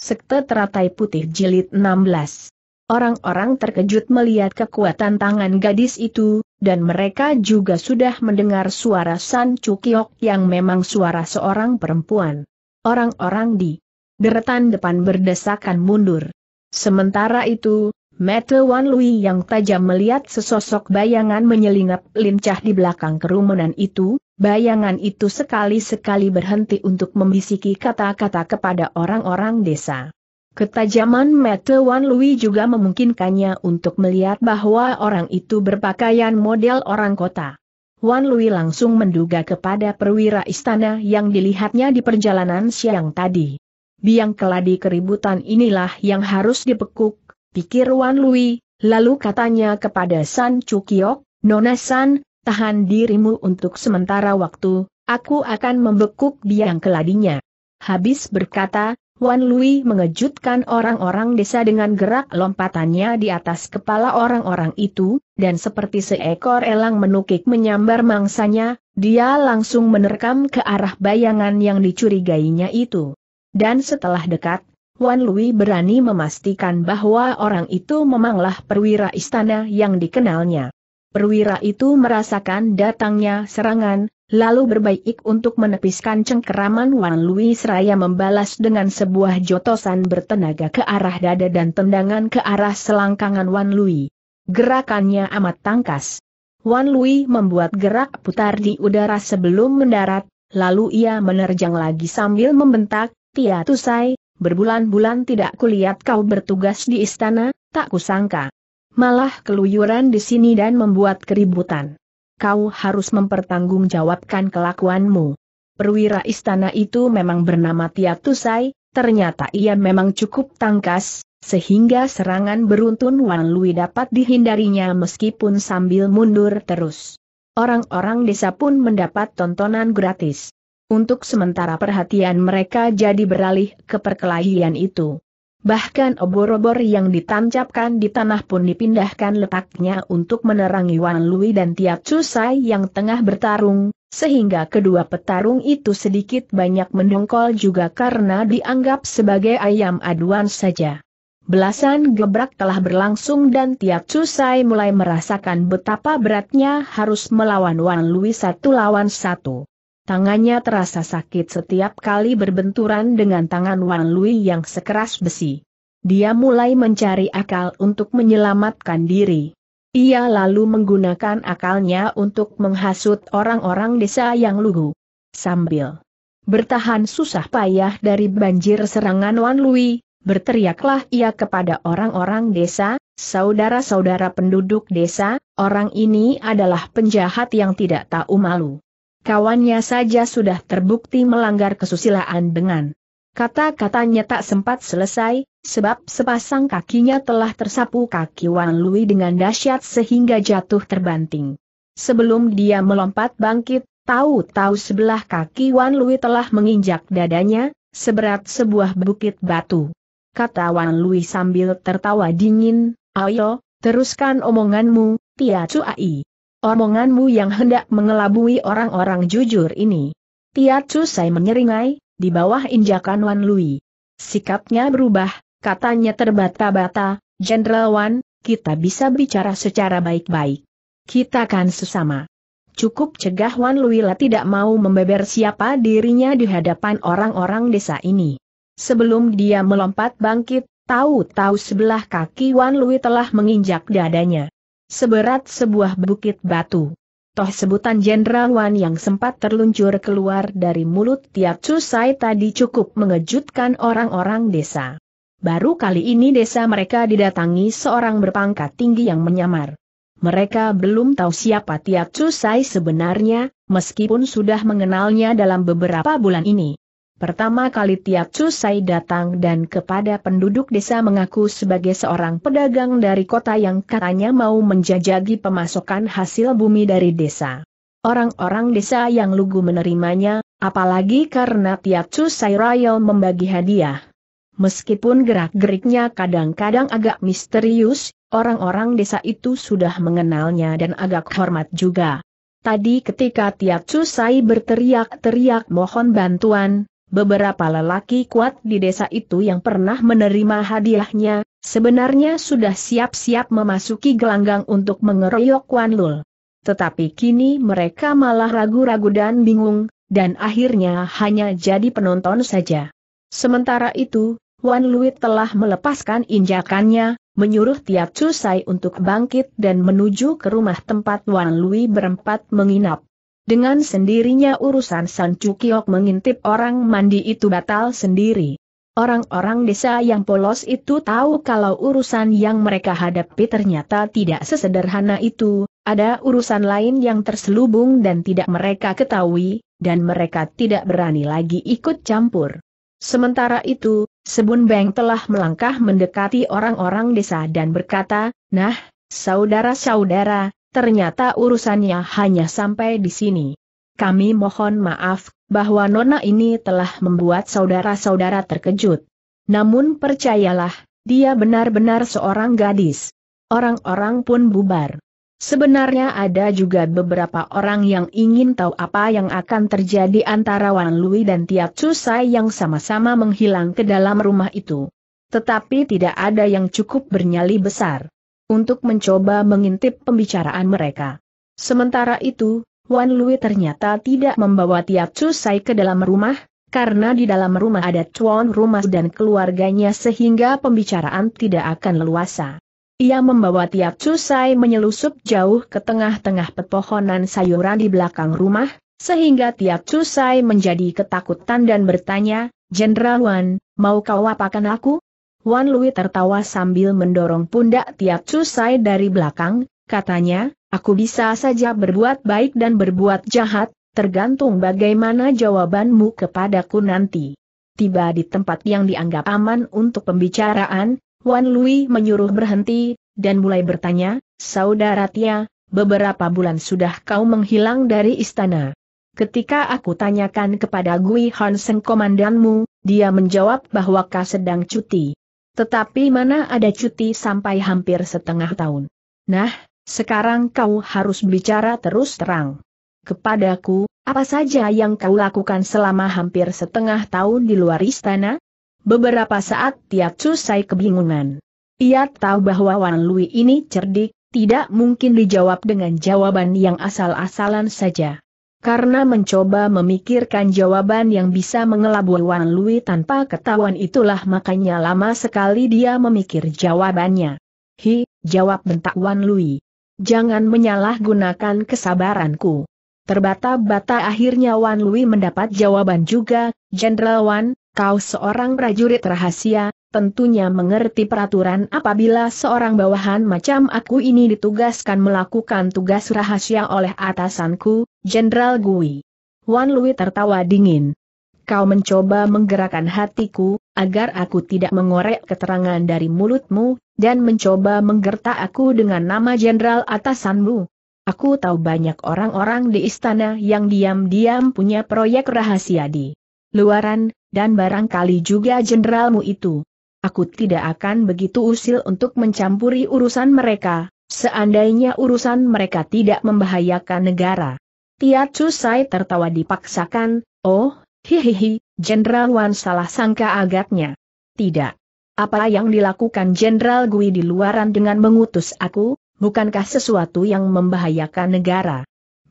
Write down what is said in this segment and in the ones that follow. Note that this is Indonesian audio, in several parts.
Sekte Teratai Putih Jilid 16. Orang-orang terkejut melihat kekuatan tangan gadis itu, dan mereka juga sudah mendengar suara San Cukiok yang memang suara seorang perempuan. Orang-orang di deretan depan berdesakan mundur. Sementara itu, Mata Wan Lui yang tajam melihat sesosok bayangan menyelinap lincah di belakang kerumunan itu, Bayangan itu sekali-sekali berhenti untuk membisiki kata-kata kepada orang-orang desa. Ketajaman mata Wan Lui juga memungkinkannya untuk melihat bahwa orang itu berpakaian model orang kota. Wan Lui langsung menduga kepada perwira istana yang dilihatnya di perjalanan siang tadi. Biang keladi keributan inilah yang harus dipekuk, pikir Wan Lui, lalu katanya kepada San Chukyok, Nona San, tahan dirimu untuk sementara waktu, aku akan membekuk biang keladinya. Habis berkata, Wan Lui mengejutkan orang-orang desa dengan gerak lompatannya di atas kepala orang-orang itu, dan seperti seekor elang menukik menyambar mangsanya, dia langsung menerkam ke arah bayangan yang dicurigainya itu. Dan setelah dekat, Wan Lui berani memastikan bahwa orang itu memanglah perwira istana yang dikenalnya perwira itu merasakan datangnya serangan, lalu berbaik untuk menepiskan cengkeraman Wan Lui seraya membalas dengan sebuah jotosan bertenaga ke arah dada dan tendangan ke arah selangkangan Wan Lui. Gerakannya amat tangkas. Wan Lui membuat gerak putar di udara sebelum mendarat, lalu ia menerjang lagi sambil membentak, Tia Tusai, berbulan-bulan tidak kulihat kau bertugas di istana, tak kusangka malah keluyuran di sini dan membuat keributan. Kau harus mempertanggungjawabkan kelakuanmu. Perwira istana itu memang bernama Tiatusai, ternyata ia memang cukup tangkas, sehingga serangan beruntun Wan Lui dapat dihindarinya meskipun sambil mundur terus. Orang-orang desa pun mendapat tontonan gratis. Untuk sementara perhatian mereka jadi beralih ke perkelahian itu. Bahkan obor-obor yang ditancapkan di tanah pun dipindahkan letaknya untuk menerangi Wan Lui dan Tiap Cusai yang tengah bertarung, sehingga kedua petarung itu sedikit banyak mendongkol juga karena dianggap sebagai ayam aduan saja. Belasan gebrak telah berlangsung dan Tiap Cusai mulai merasakan betapa beratnya harus melawan Wan Lui satu lawan satu. Tangannya terasa sakit setiap kali berbenturan dengan tangan Wan Lui yang sekeras besi. Dia mulai mencari akal untuk menyelamatkan diri. Ia lalu menggunakan akalnya untuk menghasut orang-orang desa yang lugu. Sambil bertahan susah payah dari banjir serangan Wan Lui, berteriaklah ia kepada orang-orang desa, saudara-saudara penduduk desa, orang ini adalah penjahat yang tidak tahu malu kawannya saja sudah terbukti melanggar kesusilaan dengan kata-katanya tak sempat selesai, sebab sepasang kakinya telah tersapu kaki Wan Lui dengan dahsyat sehingga jatuh terbanting. Sebelum dia melompat bangkit, tahu-tahu sebelah kaki Wan Lui telah menginjak dadanya, seberat sebuah bukit batu. Kata Wan Lui sambil tertawa dingin, ayo, teruskan omonganmu, Tia Cuai omonganmu yang hendak mengelabui orang-orang jujur ini. Tiat susai menyeringai, di bawah injakan Wan Lui. Sikapnya berubah, katanya terbata-bata, Jenderal Wan, kita bisa bicara secara baik-baik. Kita kan sesama. Cukup cegah Wan Lui lah tidak mau membeber siapa dirinya di hadapan orang-orang desa ini. Sebelum dia melompat bangkit, tahu-tahu sebelah kaki Wan Lui telah menginjak dadanya seberat sebuah bukit batu. Toh sebutan Jenderal Wan yang sempat terluncur keluar dari mulut Tiap Cusai tadi cukup mengejutkan orang-orang desa. Baru kali ini desa mereka didatangi seorang berpangkat tinggi yang menyamar. Mereka belum tahu siapa Tiap Cusai sebenarnya, meskipun sudah mengenalnya dalam beberapa bulan ini. Pertama kali Tiap Cusai datang dan kepada penduduk desa mengaku sebagai seorang pedagang dari kota yang katanya mau menjajagi pemasokan hasil bumi dari desa. Orang-orang desa yang lugu menerimanya, apalagi karena Tiap Cusai Royal membagi hadiah. Meskipun gerak-geriknya kadang-kadang agak misterius, orang-orang desa itu sudah mengenalnya dan agak hormat juga. Tadi ketika Tiap Cusai berteriak-teriak mohon bantuan, beberapa lelaki kuat di desa itu yang pernah menerima hadiahnya, sebenarnya sudah siap-siap memasuki gelanggang untuk mengeroyok Wan Lul. Tetapi kini mereka malah ragu-ragu dan bingung, dan akhirnya hanya jadi penonton saja. Sementara itu, Wan Lui telah melepaskan injakannya, menyuruh Tiap Cusai untuk bangkit dan menuju ke rumah tempat Wan Lui berempat menginap. Dengan sendirinya urusan San Cukiok mengintip orang mandi itu batal sendiri. Orang-orang desa yang polos itu tahu kalau urusan yang mereka hadapi ternyata tidak sesederhana itu, ada urusan lain yang terselubung dan tidak mereka ketahui, dan mereka tidak berani lagi ikut campur. Sementara itu, Sebun Beng telah melangkah mendekati orang-orang desa dan berkata, Nah, saudara-saudara, ternyata urusannya hanya sampai di sini. Kami mohon maaf, bahwa Nona ini telah membuat saudara-saudara terkejut. Namun percayalah, dia benar-benar seorang gadis. Orang-orang pun bubar. Sebenarnya ada juga beberapa orang yang ingin tahu apa yang akan terjadi antara Wan Lui dan Tiap Cusai yang sama-sama menghilang ke dalam rumah itu. Tetapi tidak ada yang cukup bernyali besar untuk mencoba mengintip pembicaraan mereka. Sementara itu, Wan Lui ternyata tidak membawa Tiap Chu ke dalam rumah, karena di dalam rumah ada cuan rumah dan keluarganya sehingga pembicaraan tidak akan leluasa. Ia membawa Tiap Chu menyelusup jauh ke tengah-tengah pepohonan sayuran di belakang rumah, sehingga Tiap Chu menjadi ketakutan dan bertanya, Jenderal Wan, mau kau apakan aku? Wan Lui tertawa sambil mendorong pundak Tiap Cusai dari belakang, katanya, aku bisa saja berbuat baik dan berbuat jahat, tergantung bagaimana jawabanmu kepadaku nanti. Tiba di tempat yang dianggap aman untuk pembicaraan, Wan Lui menyuruh berhenti, dan mulai bertanya, Saudara Tia, beberapa bulan sudah kau menghilang dari istana. Ketika aku tanyakan kepada Gui Hansen komandanmu, dia menjawab bahwa kau sedang cuti. Tetapi mana ada cuti sampai hampir setengah tahun. Nah, sekarang kau harus bicara terus terang. Kepadaku, apa saja yang kau lakukan selama hampir setengah tahun di luar istana? Beberapa saat Tiat Susai kebingungan. Ia tahu bahwa Wan Lui ini cerdik, tidak mungkin dijawab dengan jawaban yang asal-asalan saja karena mencoba memikirkan jawaban yang bisa mengelabui Wan Lui tanpa ketahuan itulah makanya lama sekali dia memikir jawabannya. Hi, jawab bentak Wan Lui. Jangan menyalahgunakan kesabaranku. Terbata-bata akhirnya Wan Lui mendapat jawaban juga, Jenderal Wan, kau seorang prajurit rahasia, tentunya mengerti peraturan apabila seorang bawahan macam aku ini ditugaskan melakukan tugas rahasia oleh atasanku, Jenderal Gui. Wan Lui tertawa dingin. Kau mencoba menggerakkan hatiku, agar aku tidak mengorek keterangan dari mulutmu, dan mencoba menggertak aku dengan nama jenderal atasanmu. Aku tahu banyak orang-orang di istana yang diam-diam punya proyek rahasia di luaran, dan barangkali juga jenderalmu itu. Aku tidak akan begitu usil untuk mencampuri urusan mereka, seandainya urusan mereka tidak membahayakan negara. Tia Cusai tertawa dipaksakan, oh, hihihi, Jenderal Wan salah sangka agaknya. Tidak. Apa yang dilakukan Jenderal Gui di luaran dengan mengutus aku, bukankah sesuatu yang membahayakan negara?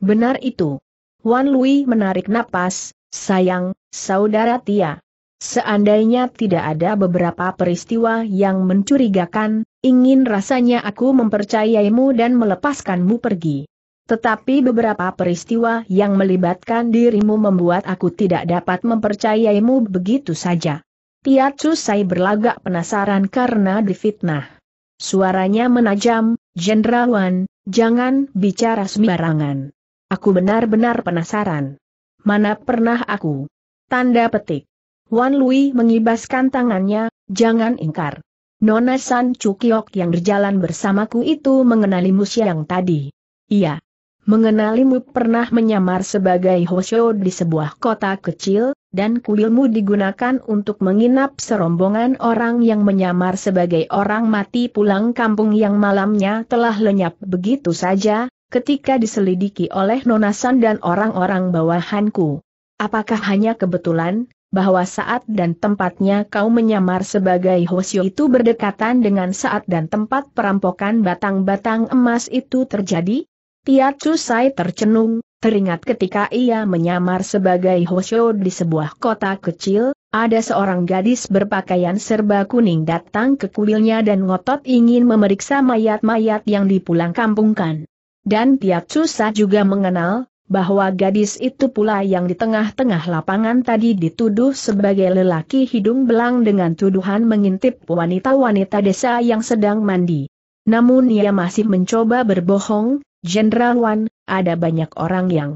Benar itu. Wan Lui menarik napas, sayang, saudara Tia. Seandainya tidak ada beberapa peristiwa yang mencurigakan, ingin rasanya aku mempercayaimu dan melepaskanmu pergi. Tetapi beberapa peristiwa yang melibatkan dirimu membuat aku tidak dapat mempercayaimu begitu saja. Tiat Susai berlagak penasaran karena difitnah. Suaranya menajam, Wan, jangan bicara sembarangan. Aku benar-benar penasaran. Mana pernah aku? Tanda petik. Wan Lui mengibaskan tangannya, jangan ingkar. Nona San Cukiok yang berjalan bersamaku itu mengenalimu siang tadi. Iya, Mengenalimu pernah menyamar sebagai Hosyo di sebuah kota kecil, dan kuilmu digunakan untuk menginap serombongan orang yang menyamar sebagai orang mati pulang kampung yang malamnya telah lenyap begitu saja, ketika diselidiki oleh Nonasan dan orang-orang bawahanku. Apakah hanya kebetulan, bahwa saat dan tempatnya kau menyamar sebagai Hosyo itu berdekatan dengan saat dan tempat perampokan batang-batang emas itu terjadi? Tiat Cusai tercenung, teringat ketika ia menyamar sebagai Hoshio di sebuah kota kecil, ada seorang gadis berpakaian serba kuning datang ke kuilnya dan ngotot ingin memeriksa mayat-mayat yang dipulang kampungkan. Dan Tiat Cusai juga mengenal, bahwa gadis itu pula yang di tengah-tengah lapangan tadi dituduh sebagai lelaki hidung belang dengan tuduhan mengintip wanita-wanita desa yang sedang mandi. Namun ia masih mencoba berbohong, Jenderal Wan, ada banyak orang yang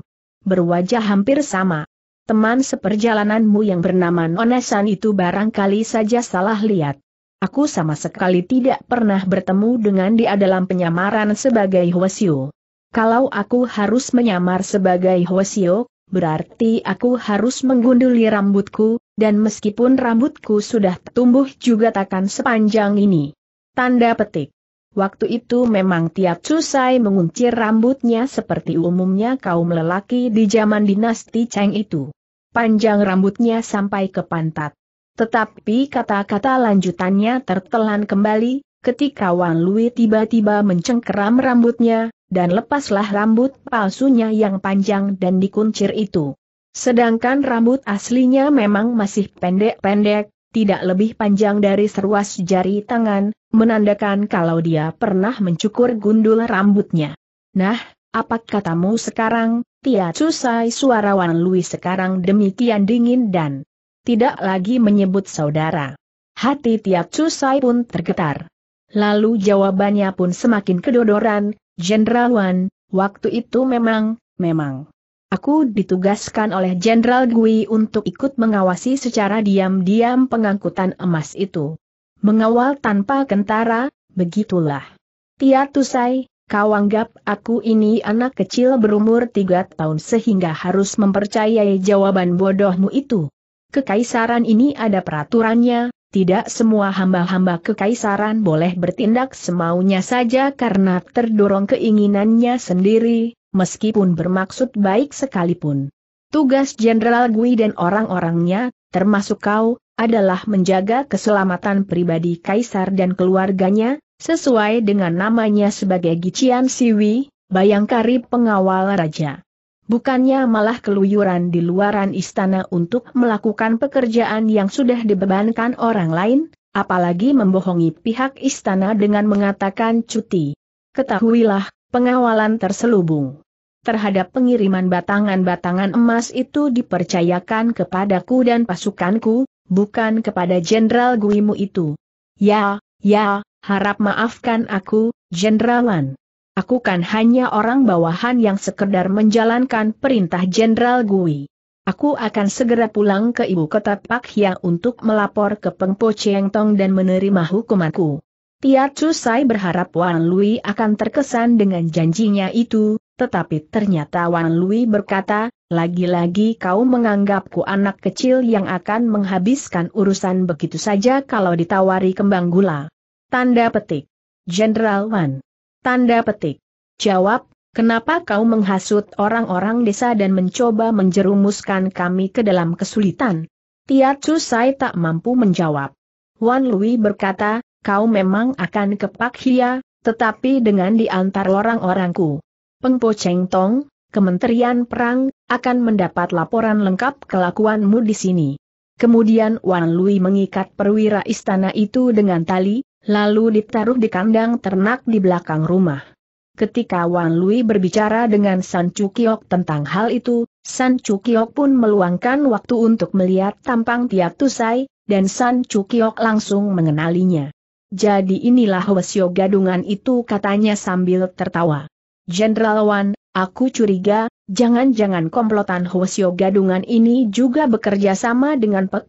berwajah hampir sama. Teman seperjalananmu yang bernama Nonesan itu barangkali saja salah lihat. Aku sama sekali tidak pernah bertemu dengan dia dalam penyamaran sebagai Hwasyo. Kalau aku harus menyamar sebagai Hwasyo, berarti aku harus menggunduli rambutku, dan meskipun rambutku sudah tumbuh juga takkan sepanjang ini. Tanda petik. Waktu itu memang tiap susai menguncir rambutnya seperti umumnya kaum lelaki di zaman dinasti Cheng itu. Panjang rambutnya sampai ke pantat. Tetapi kata-kata lanjutannya tertelan kembali, ketika Wang Lui tiba-tiba mencengkeram rambutnya, dan lepaslah rambut palsunya yang panjang dan dikuncir itu. Sedangkan rambut aslinya memang masih pendek-pendek, tidak lebih panjang dari seruas jari tangan, menandakan kalau dia pernah mencukur gundul rambutnya. Nah, apa katamu sekarang, Tia Cusai suara Wan Lui sekarang demikian dingin dan tidak lagi menyebut saudara. Hati Tia Cusai pun tergetar. Lalu jawabannya pun semakin kedodoran, Jenderal Wan, waktu itu memang, memang. Aku ditugaskan oleh Jenderal Gui untuk ikut mengawasi secara diam-diam pengangkutan emas itu. Mengawal tanpa kentara, begitulah. Tia Tusai, kau anggap aku ini anak kecil berumur tiga tahun sehingga harus mempercayai jawaban bodohmu itu. Kekaisaran ini ada peraturannya, tidak semua hamba-hamba kekaisaran boleh bertindak semaunya saja karena terdorong keinginannya sendiri, meskipun bermaksud baik sekalipun. Tugas Jenderal Gui dan orang-orangnya, termasuk kau, adalah menjaga keselamatan pribadi Kaisar dan keluarganya, sesuai dengan namanya sebagai Gician Siwi, bayangkari pengawal raja. Bukannya malah keluyuran di luaran istana untuk melakukan pekerjaan yang sudah dibebankan orang lain, apalagi membohongi pihak istana dengan mengatakan cuti. Ketahuilah, pengawalan terselubung terhadap pengiriman batangan-batangan emas itu dipercayakan kepadaku dan pasukanku, bukan kepada Jenderal Guimu itu. Ya, ya, harap maafkan aku, Jendralan. Aku kan hanya orang bawahan yang sekedar menjalankan perintah Jenderal Gui. Aku akan segera pulang ke ibu kota Pak Hia untuk melapor ke Pengpo Cheng Tong dan menerima hukumanku. Chu Sai berharap Wan Lui akan terkesan dengan janjinya itu, tetapi ternyata Wan Lui berkata, lagi-lagi kau menganggapku anak kecil yang akan menghabiskan urusan begitu saja kalau ditawari kembang gula. Tanda petik. Jenderal Wan. Tanda petik. Jawab, kenapa kau menghasut orang-orang desa dan mencoba menjerumuskan kami ke dalam kesulitan? Tiat Susai tak mampu menjawab. Wan Lui berkata, kau memang akan kepak hia, tetapi dengan diantar orang-orangku. Pengpo Cheng Tong, Kementerian Perang, akan mendapat laporan lengkap kelakuanmu di sini. Kemudian Wan Lui mengikat perwira istana itu dengan tali, lalu ditaruh di kandang ternak di belakang rumah. Ketika Wan Lui berbicara dengan San Chukyok tentang hal itu, San Chukyok pun meluangkan waktu untuk melihat tampang Tia Tusai, dan San Chukyok langsung mengenalinya. Jadi inilah Wesio gadungan itu katanya sambil tertawa. Jenderal Wan, aku curiga, jangan-jangan komplotan Hwasyo gadungan ini juga bekerja sama dengan Pek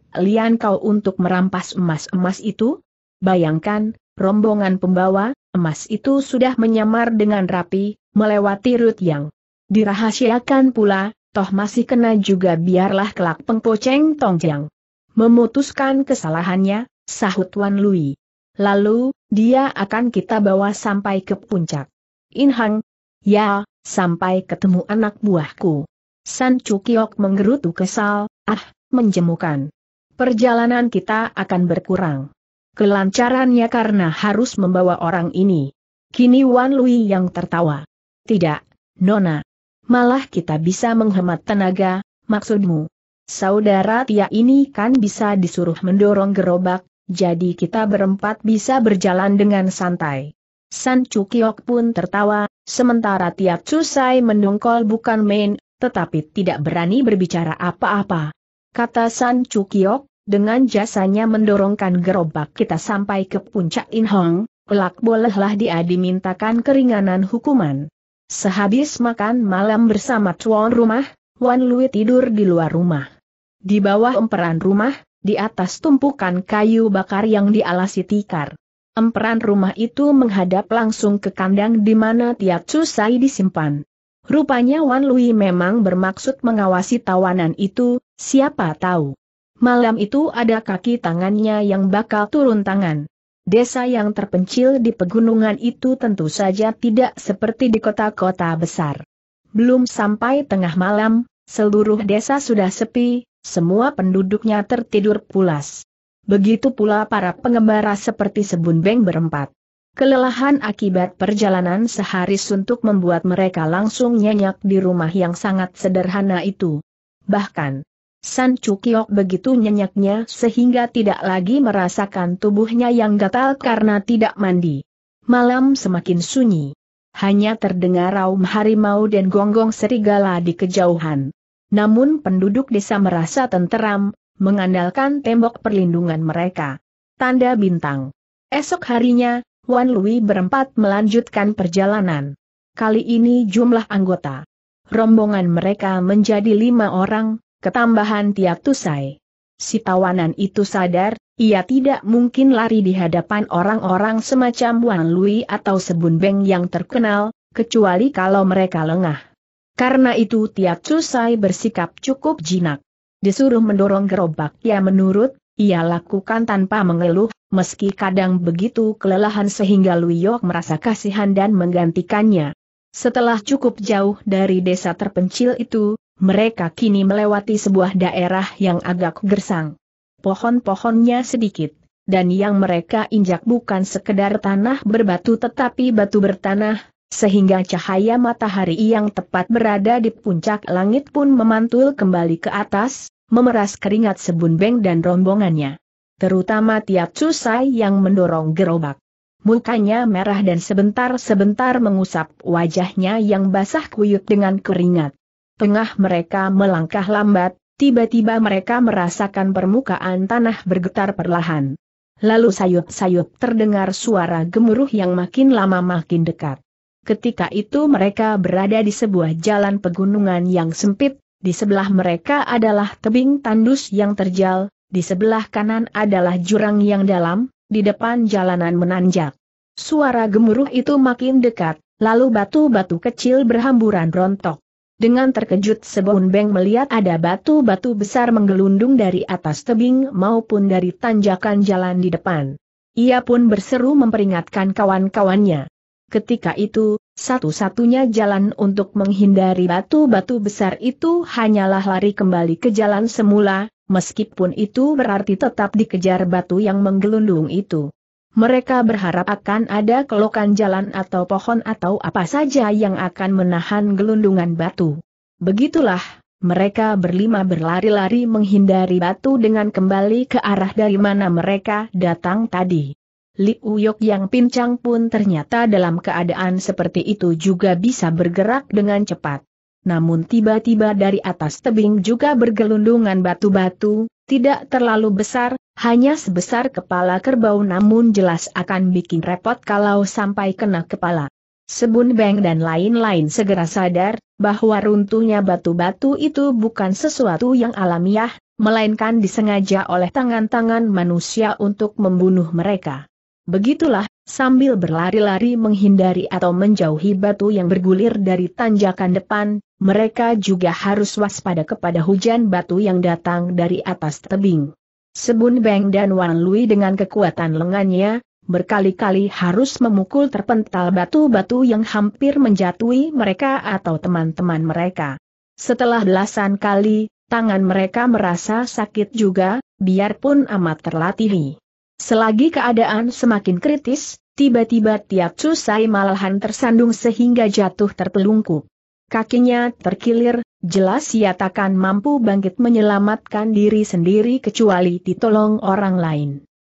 kau untuk merampas emas-emas itu? Bayangkan, rombongan pembawa, emas itu sudah menyamar dengan rapi, melewati rut yang dirahasiakan pula, toh masih kena juga biarlah kelak pengpoceng tongjang. Memutuskan kesalahannya, sahut Wan Lui. Lalu, dia akan kita bawa sampai ke puncak. Inhang, Ya, sampai ketemu anak buahku. San Cukiok menggerutu kesal, ah, menjemukan. Perjalanan kita akan berkurang. Kelancarannya karena harus membawa orang ini. Kini Wan Lui yang tertawa. Tidak, Nona. Malah kita bisa menghemat tenaga, maksudmu. Saudara Tia ini kan bisa disuruh mendorong gerobak, jadi kita berempat bisa berjalan dengan santai. San Cukiok pun tertawa, sementara Tiap susai mendongkol bukan main, tetapi tidak berani berbicara apa-apa. Kata San Cukiok, dengan jasanya mendorongkan gerobak kita sampai ke puncak Inhong, kelak bolehlah dia dimintakan keringanan hukuman. Sehabis makan malam bersama tuan rumah, Wan Lui tidur di luar rumah. Di bawah emperan rumah, di atas tumpukan kayu bakar yang dialasi tikar emperan rumah itu menghadap langsung ke kandang di mana Tiat Susai disimpan. Rupanya Wan Lui memang bermaksud mengawasi tawanan itu, siapa tahu. Malam itu ada kaki tangannya yang bakal turun tangan. Desa yang terpencil di pegunungan itu tentu saja tidak seperti di kota-kota besar. Belum sampai tengah malam, seluruh desa sudah sepi, semua penduduknya tertidur pulas. Begitu pula para pengembara seperti Sebun Beng berempat. Kelelahan akibat perjalanan sehari suntuk membuat mereka langsung nyenyak di rumah yang sangat sederhana itu. Bahkan, San Cukiok begitu nyenyaknya sehingga tidak lagi merasakan tubuhnya yang gatal karena tidak mandi. Malam semakin sunyi. Hanya terdengar raum harimau dan gonggong serigala di kejauhan. Namun penduduk desa merasa tenteram, mengandalkan tembok perlindungan mereka. Tanda bintang. Esok harinya, Wan Lui berempat melanjutkan perjalanan. Kali ini jumlah anggota. Rombongan mereka menjadi lima orang, ketambahan Tiap Tusai. Si tawanan itu sadar, ia tidak mungkin lari di hadapan orang-orang semacam Wan Lui atau Sebun Beng yang terkenal, kecuali kalau mereka lengah. Karena itu Tiap tusai bersikap cukup jinak. Disuruh mendorong gerobak ia ya menurut, ia lakukan tanpa mengeluh, meski kadang begitu kelelahan sehingga Luyok merasa kasihan dan menggantikannya. Setelah cukup jauh dari desa terpencil itu, mereka kini melewati sebuah daerah yang agak gersang. Pohon-pohonnya sedikit, dan yang mereka injak bukan sekedar tanah berbatu tetapi batu bertanah, sehingga cahaya matahari yang tepat berada di puncak langit pun memantul kembali ke atas, memeras keringat sebun-beng dan rombongannya. Terutama Tiap susai yang mendorong gerobak. Mukanya merah dan sebentar-sebentar mengusap wajahnya yang basah kuyup dengan keringat. Tengah mereka melangkah lambat, tiba-tiba mereka merasakan permukaan tanah bergetar perlahan. Lalu sayup-sayup terdengar suara gemuruh yang makin lama makin dekat. Ketika itu mereka berada di sebuah jalan pegunungan yang sempit, di sebelah mereka adalah tebing tandus yang terjal, di sebelah kanan adalah jurang yang dalam, di depan jalanan menanjak. Suara gemuruh itu makin dekat, lalu batu-batu kecil berhamburan rontok. Dengan terkejut sebun Beng melihat ada batu-batu besar menggelundung dari atas tebing maupun dari tanjakan jalan di depan. Ia pun berseru memperingatkan kawan-kawannya. Ketika itu, satu-satunya jalan untuk menghindari batu-batu besar itu hanyalah lari kembali ke jalan semula, meskipun itu berarti tetap dikejar batu yang menggelundung itu. Mereka berharap akan ada kelokan jalan atau pohon atau apa saja yang akan menahan gelundungan batu. Begitulah, mereka berlima berlari-lari menghindari batu dengan kembali ke arah dari mana mereka datang tadi. Li Uyok yang pincang pun ternyata dalam keadaan seperti itu juga bisa bergerak dengan cepat. Namun tiba-tiba dari atas tebing juga bergelundungan batu-batu, tidak terlalu besar, hanya sebesar kepala kerbau namun jelas akan bikin repot kalau sampai kena kepala. Sebun Beng dan lain-lain segera sadar, bahwa runtuhnya batu-batu itu bukan sesuatu yang alamiah, melainkan disengaja oleh tangan-tangan manusia untuk membunuh mereka. Begitulah, sambil berlari-lari menghindari atau menjauhi batu yang bergulir dari tanjakan depan, mereka juga harus waspada kepada hujan batu yang datang dari atas tebing. Sebun Beng dan Wan Lui dengan kekuatan lengannya, berkali-kali harus memukul terpental batu-batu yang hampir menjatuhi mereka atau teman-teman mereka. Setelah belasan kali, tangan mereka merasa sakit juga, biarpun amat terlatih. Selagi keadaan semakin kritis, tiba-tiba Tiap Cusai malahan tersandung sehingga jatuh terpelungkup. Kakinya terkilir, jelas ia takkan mampu bangkit menyelamatkan diri sendiri kecuali ditolong orang lain.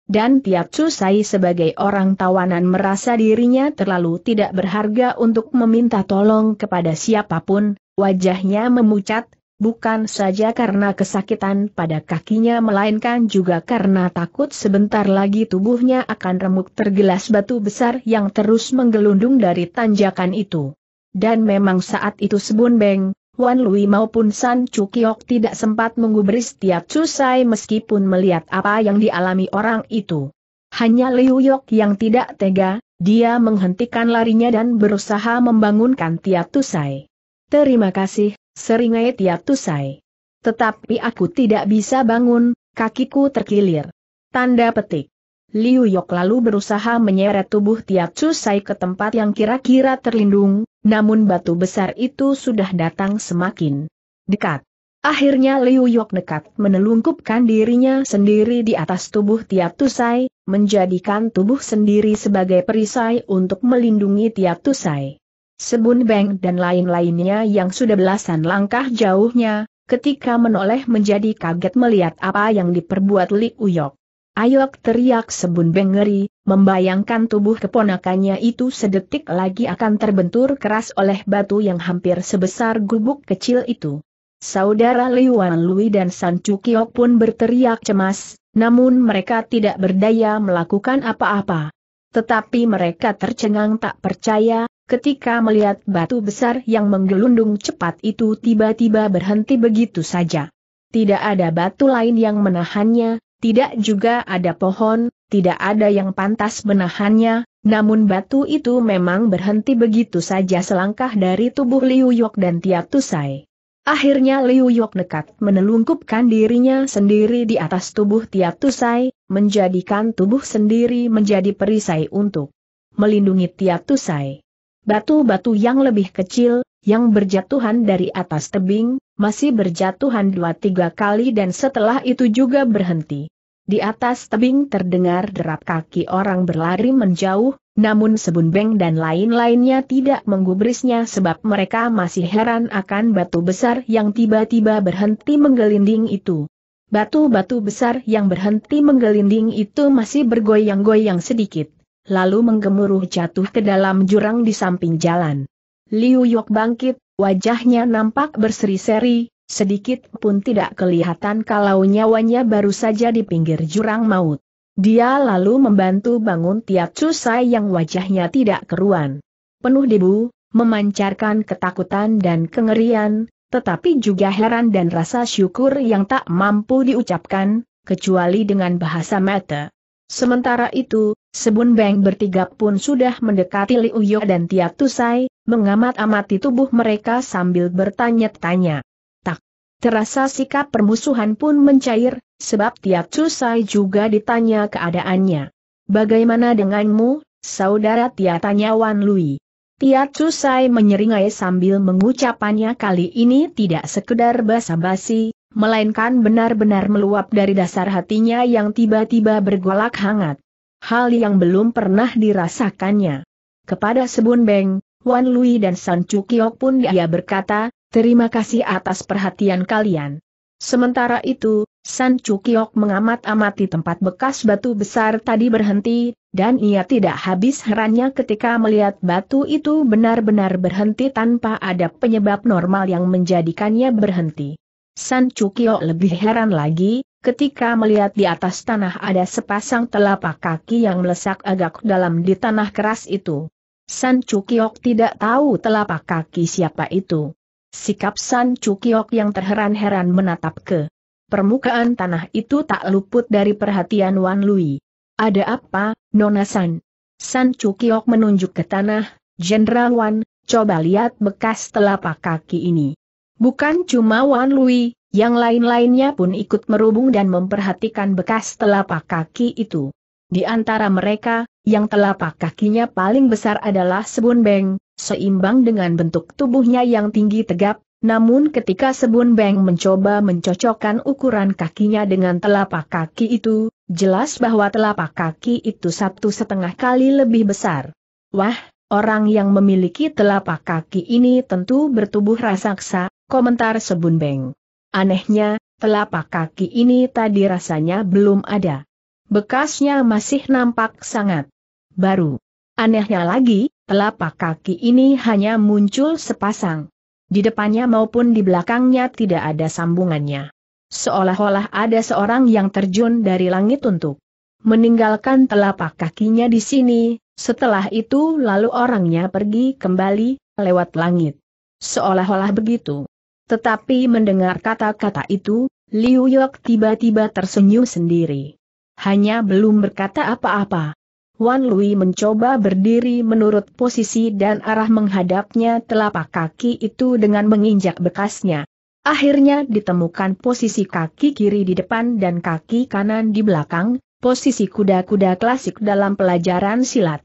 Dan Tiap Cusai sebagai orang tawanan merasa dirinya terlalu tidak berharga untuk meminta tolong kepada siapapun, wajahnya memucat, Bukan saja karena kesakitan pada kakinya melainkan juga karena takut sebentar lagi tubuhnya akan remuk tergelas batu besar yang terus menggelundung dari tanjakan itu. Dan memang saat itu Sebun Beng, Wan Lui maupun San Cukiok tidak sempat menggubris tiap susai meskipun melihat apa yang dialami orang itu. Hanya Liu Yok yang tidak tega, dia menghentikan larinya dan berusaha membangunkan tiap tusai. Terima kasih, seringai tiap tusai. Tetapi aku tidak bisa bangun, kakiku terkilir. Tanda petik. Liu Yok lalu berusaha menyeret tubuh Tiap Cusai ke tempat yang kira-kira terlindung, namun batu besar itu sudah datang semakin dekat. Akhirnya Liu Yok nekat menelungkupkan dirinya sendiri di atas tubuh Tiap Tusai, menjadikan tubuh sendiri sebagai perisai untuk melindungi Tiap Tusai. Sebun Beng dan lain-lainnya yang sudah belasan langkah jauhnya, ketika menoleh menjadi kaget melihat apa yang diperbuat Li Uyok. Ayok teriak Sebun Beng ngeri, membayangkan tubuh keponakannya itu sedetik lagi akan terbentur keras oleh batu yang hampir sebesar gubuk kecil itu. Saudara Liwan Lui dan San Cukiok pun berteriak cemas, namun mereka tidak berdaya melakukan apa-apa. Tetapi mereka tercengang tak percaya, ketika melihat batu besar yang menggelundung cepat itu tiba-tiba berhenti begitu saja. Tidak ada batu lain yang menahannya, tidak juga ada pohon, tidak ada yang pantas menahannya, namun batu itu memang berhenti begitu saja selangkah dari tubuh Liu Yok dan Tiap Tusai. Akhirnya Liu Yok nekat menelungkupkan dirinya sendiri di atas tubuh Tiap Tusai, menjadikan tubuh sendiri menjadi perisai untuk melindungi Tiap Tusai. Batu-batu yang lebih kecil, yang berjatuhan dari atas tebing, masih berjatuhan dua tiga kali dan setelah itu juga berhenti. Di atas tebing terdengar derap kaki orang berlari menjauh, namun Sebun Beng dan lain-lainnya tidak menggubrisnya sebab mereka masih heran akan batu besar yang tiba-tiba berhenti menggelinding itu. Batu-batu besar yang berhenti menggelinding itu masih bergoyang-goyang sedikit lalu menggemuruh jatuh ke dalam jurang di samping jalan. Liu Yok bangkit, wajahnya nampak berseri-seri, sedikit pun tidak kelihatan kalau nyawanya baru saja di pinggir jurang maut. Dia lalu membantu bangun Tiap Cusai yang wajahnya tidak keruan. Penuh debu, memancarkan ketakutan dan kengerian, tetapi juga heran dan rasa syukur yang tak mampu diucapkan, kecuali dengan bahasa mata. Sementara itu, Sebun Beng bertiga pun sudah mendekati Liu Yo dan Tia Tusai, mengamat-amati tubuh mereka sambil bertanya-tanya. Tak terasa sikap permusuhan pun mencair, sebab Tia Tusai juga ditanya keadaannya. Bagaimana denganmu, saudara Tia tanya Wan Lui? Tia Tusai menyeringai sambil mengucapannya kali ini tidak sekedar basa-basi, melainkan benar-benar meluap dari dasar hatinya yang tiba-tiba bergolak hangat hal yang belum pernah dirasakannya. Kepada Sebun Beng, Wan Lui dan San Chukiok pun dia berkata, terima kasih atas perhatian kalian. Sementara itu, San Chukiok mengamat-amati tempat bekas batu besar tadi berhenti, dan ia tidak habis herannya ketika melihat batu itu benar-benar berhenti tanpa ada penyebab normal yang menjadikannya berhenti. San Chukio lebih heran lagi, Ketika melihat di atas tanah ada sepasang telapak kaki yang melesak agak dalam di tanah keras itu. San Chukiok tidak tahu telapak kaki siapa itu. Sikap San Chukiok yang terheran-heran menatap ke permukaan tanah itu tak luput dari perhatian Wan Lui. Ada apa, Nona San? San Chukiok menunjuk ke tanah, Jenderal Wan, coba lihat bekas telapak kaki ini. Bukan cuma Wan Lui, yang lain-lainnya pun ikut merubung dan memperhatikan bekas telapak kaki itu. Di antara mereka, yang telapak kakinya paling besar adalah Sebun Beng, seimbang dengan bentuk tubuhnya yang tinggi tegap, namun ketika Sebun Beng mencoba mencocokkan ukuran kakinya dengan telapak kaki itu, jelas bahwa telapak kaki itu satu setengah kali lebih besar. Wah, orang yang memiliki telapak kaki ini tentu bertubuh raksasa, komentar Sebun Beng. Anehnya, telapak kaki ini tadi rasanya belum ada. Bekasnya masih nampak sangat baru. Anehnya lagi, telapak kaki ini hanya muncul sepasang. Di depannya maupun di belakangnya tidak ada sambungannya. Seolah-olah ada seorang yang terjun dari langit untuk meninggalkan telapak kakinya di sini, setelah itu lalu orangnya pergi kembali, lewat langit. Seolah-olah begitu. Tetapi mendengar kata-kata itu, Liu Yok tiba-tiba tersenyum sendiri. Hanya belum berkata apa-apa. Wan Lui mencoba berdiri menurut posisi dan arah menghadapnya telapak kaki itu dengan menginjak bekasnya. Akhirnya ditemukan posisi kaki kiri di depan dan kaki kanan di belakang, posisi kuda-kuda klasik dalam pelajaran silat.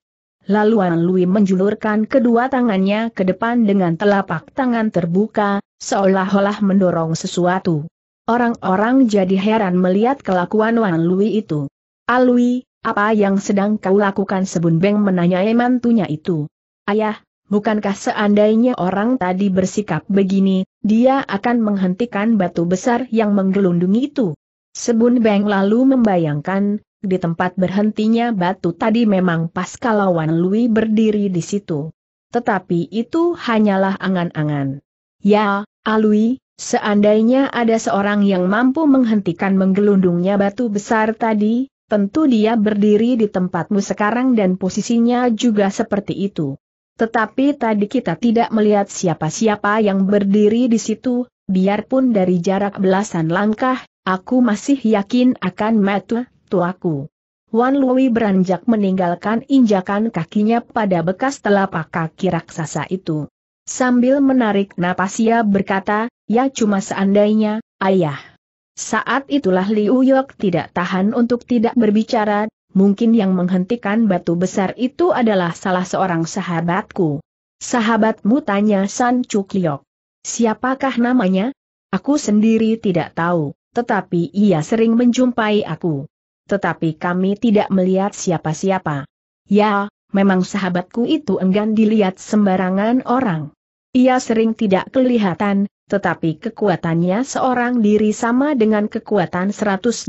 Lalu Wan Lui menjulurkan kedua tangannya ke depan dengan telapak tangan terbuka, seolah-olah mendorong sesuatu. Orang-orang jadi heran melihat kelakuan Wan Lui itu. Alui, ah apa yang sedang kau lakukan Sebun Beng? menanyai mantunya itu. Ayah, bukankah seandainya orang tadi bersikap begini, dia akan menghentikan batu besar yang menggelundung itu? Sebun Beng lalu membayangkan, di tempat berhentinya batu tadi memang pas kalau Wan Lui berdiri di situ. Tetapi itu hanyalah angan-angan. Ya, Alwi, seandainya ada seorang yang mampu menghentikan menggelundungnya batu besar tadi, tentu dia berdiri di tempatmu sekarang dan posisinya juga seperti itu. Tetapi tadi kita tidak melihat siapa-siapa yang berdiri di situ, biarpun dari jarak belasan langkah, aku masih yakin akan metu, tuaku. Wan Lui beranjak meninggalkan injakan kakinya pada bekas telapak kaki raksasa itu. Sambil menarik napas ia berkata, ya cuma seandainya, ayah. Saat itulah Liu Yok tidak tahan untuk tidak berbicara, mungkin yang menghentikan batu besar itu adalah salah seorang sahabatku. Sahabatmu tanya San Chuk Liok. Siapakah namanya? Aku sendiri tidak tahu, tetapi ia sering menjumpai aku. Tetapi kami tidak melihat siapa-siapa. Ya, memang sahabatku itu enggan dilihat sembarangan orang. Ia sering tidak kelihatan, tetapi kekuatannya seorang diri sama dengan kekuatan 185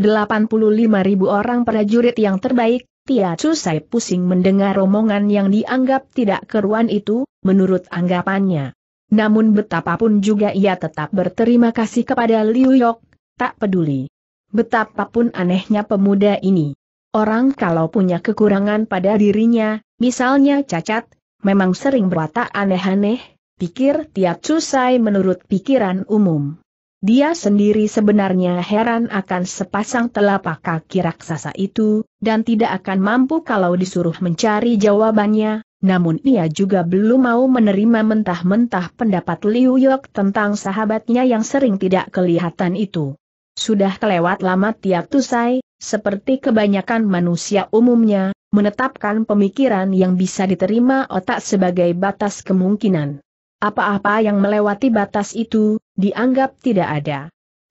ribu orang prajurit yang terbaik, Tia Cusai pusing mendengar romongan yang dianggap tidak keruan itu, menurut anggapannya. Namun betapapun juga ia tetap berterima kasih kepada Liu Yok, tak peduli. Betapapun anehnya pemuda ini. Orang kalau punya kekurangan pada dirinya, misalnya cacat, memang sering berwatak aneh-aneh, pikir Tiap susai menurut pikiran umum. Dia sendiri sebenarnya heran akan sepasang telapak kaki raksasa itu, dan tidak akan mampu kalau disuruh mencari jawabannya, namun ia juga belum mau menerima mentah-mentah pendapat Liu Yok tentang sahabatnya yang sering tidak kelihatan itu. Sudah kelewat lama Tiap Tusai, seperti kebanyakan manusia umumnya, menetapkan pemikiran yang bisa diterima otak sebagai batas kemungkinan. Apa-apa yang melewati batas itu, dianggap tidak ada.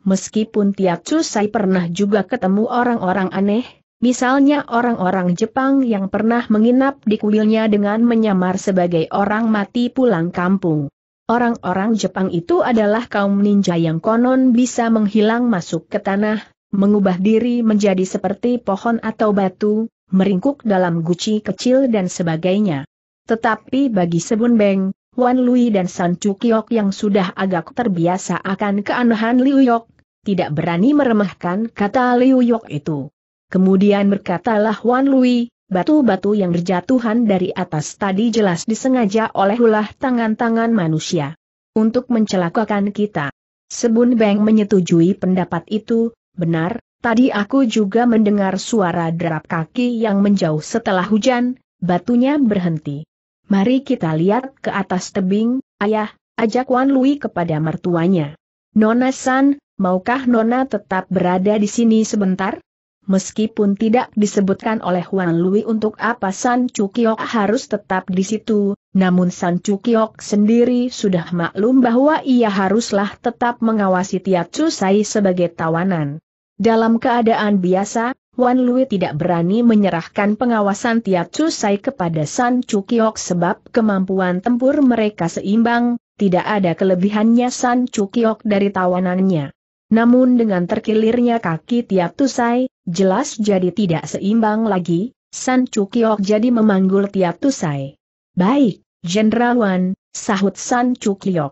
Meskipun Tiap susai pernah juga ketemu orang-orang aneh, misalnya orang-orang Jepang yang pernah menginap di kuilnya dengan menyamar sebagai orang mati pulang kampung. Orang-orang Jepang itu adalah kaum ninja yang konon bisa menghilang masuk ke tanah, mengubah diri menjadi seperti pohon atau batu, meringkuk dalam guci kecil dan sebagainya. Tetapi bagi Sebun Beng, Wan Lui dan San Chukiok yang sudah agak terbiasa akan keanehan Liu Yok, tidak berani meremehkan kata Liu Yok itu. Kemudian berkatalah Wan Lui, batu-batu yang berjatuhan dari atas tadi jelas disengaja oleh ulah tangan-tangan manusia. Untuk mencelakakan kita. Sebun Beng menyetujui pendapat itu, Benar, tadi aku juga mendengar suara derap kaki yang menjauh setelah hujan, batunya berhenti. Mari kita lihat ke atas tebing, ayah, ajak Wan Lui kepada mertuanya. Nona San, maukah Nona tetap berada di sini sebentar? Meskipun tidak disebutkan oleh Wan Lui untuk apa San Cukiok harus tetap di situ, namun San Cukiok sendiri sudah maklum bahwa ia haruslah tetap mengawasi Tiat Sai sebagai tawanan. Dalam keadaan biasa, Wan Lui tidak berani menyerahkan pengawasan Tiat Chu kepada San Chu Kiok sebab kemampuan tempur mereka seimbang, tidak ada kelebihannya San Chu Kiok dari tawanannya. Namun dengan terkilirnya kaki Tiat Chu jelas jadi tidak seimbang lagi, San Chu Kiok jadi memanggul Tiat Chu Baik, Jenderal Wan, sahut San Chu Kiok.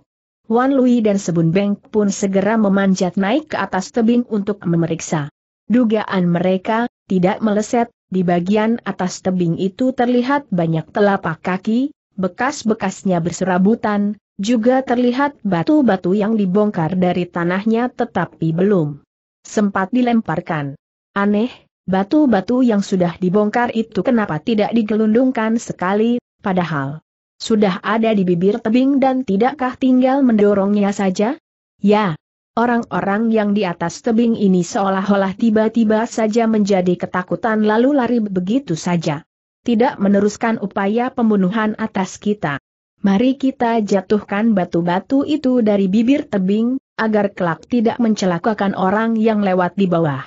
Wan Lui dan Sebun Beng pun segera memanjat naik ke atas tebing untuk memeriksa. Dugaan mereka, tidak meleset, di bagian atas tebing itu terlihat banyak telapak kaki, bekas-bekasnya berserabutan, juga terlihat batu-batu yang dibongkar dari tanahnya tetapi belum sempat dilemparkan. Aneh, batu-batu yang sudah dibongkar itu kenapa tidak digelundungkan sekali, padahal sudah ada di bibir tebing dan tidakkah tinggal mendorongnya saja? Ya. Orang-orang yang di atas tebing ini seolah-olah tiba-tiba saja menjadi ketakutan lalu lari begitu saja. Tidak meneruskan upaya pembunuhan atas kita. Mari kita jatuhkan batu-batu itu dari bibir tebing, agar kelak tidak mencelakakan orang yang lewat di bawah.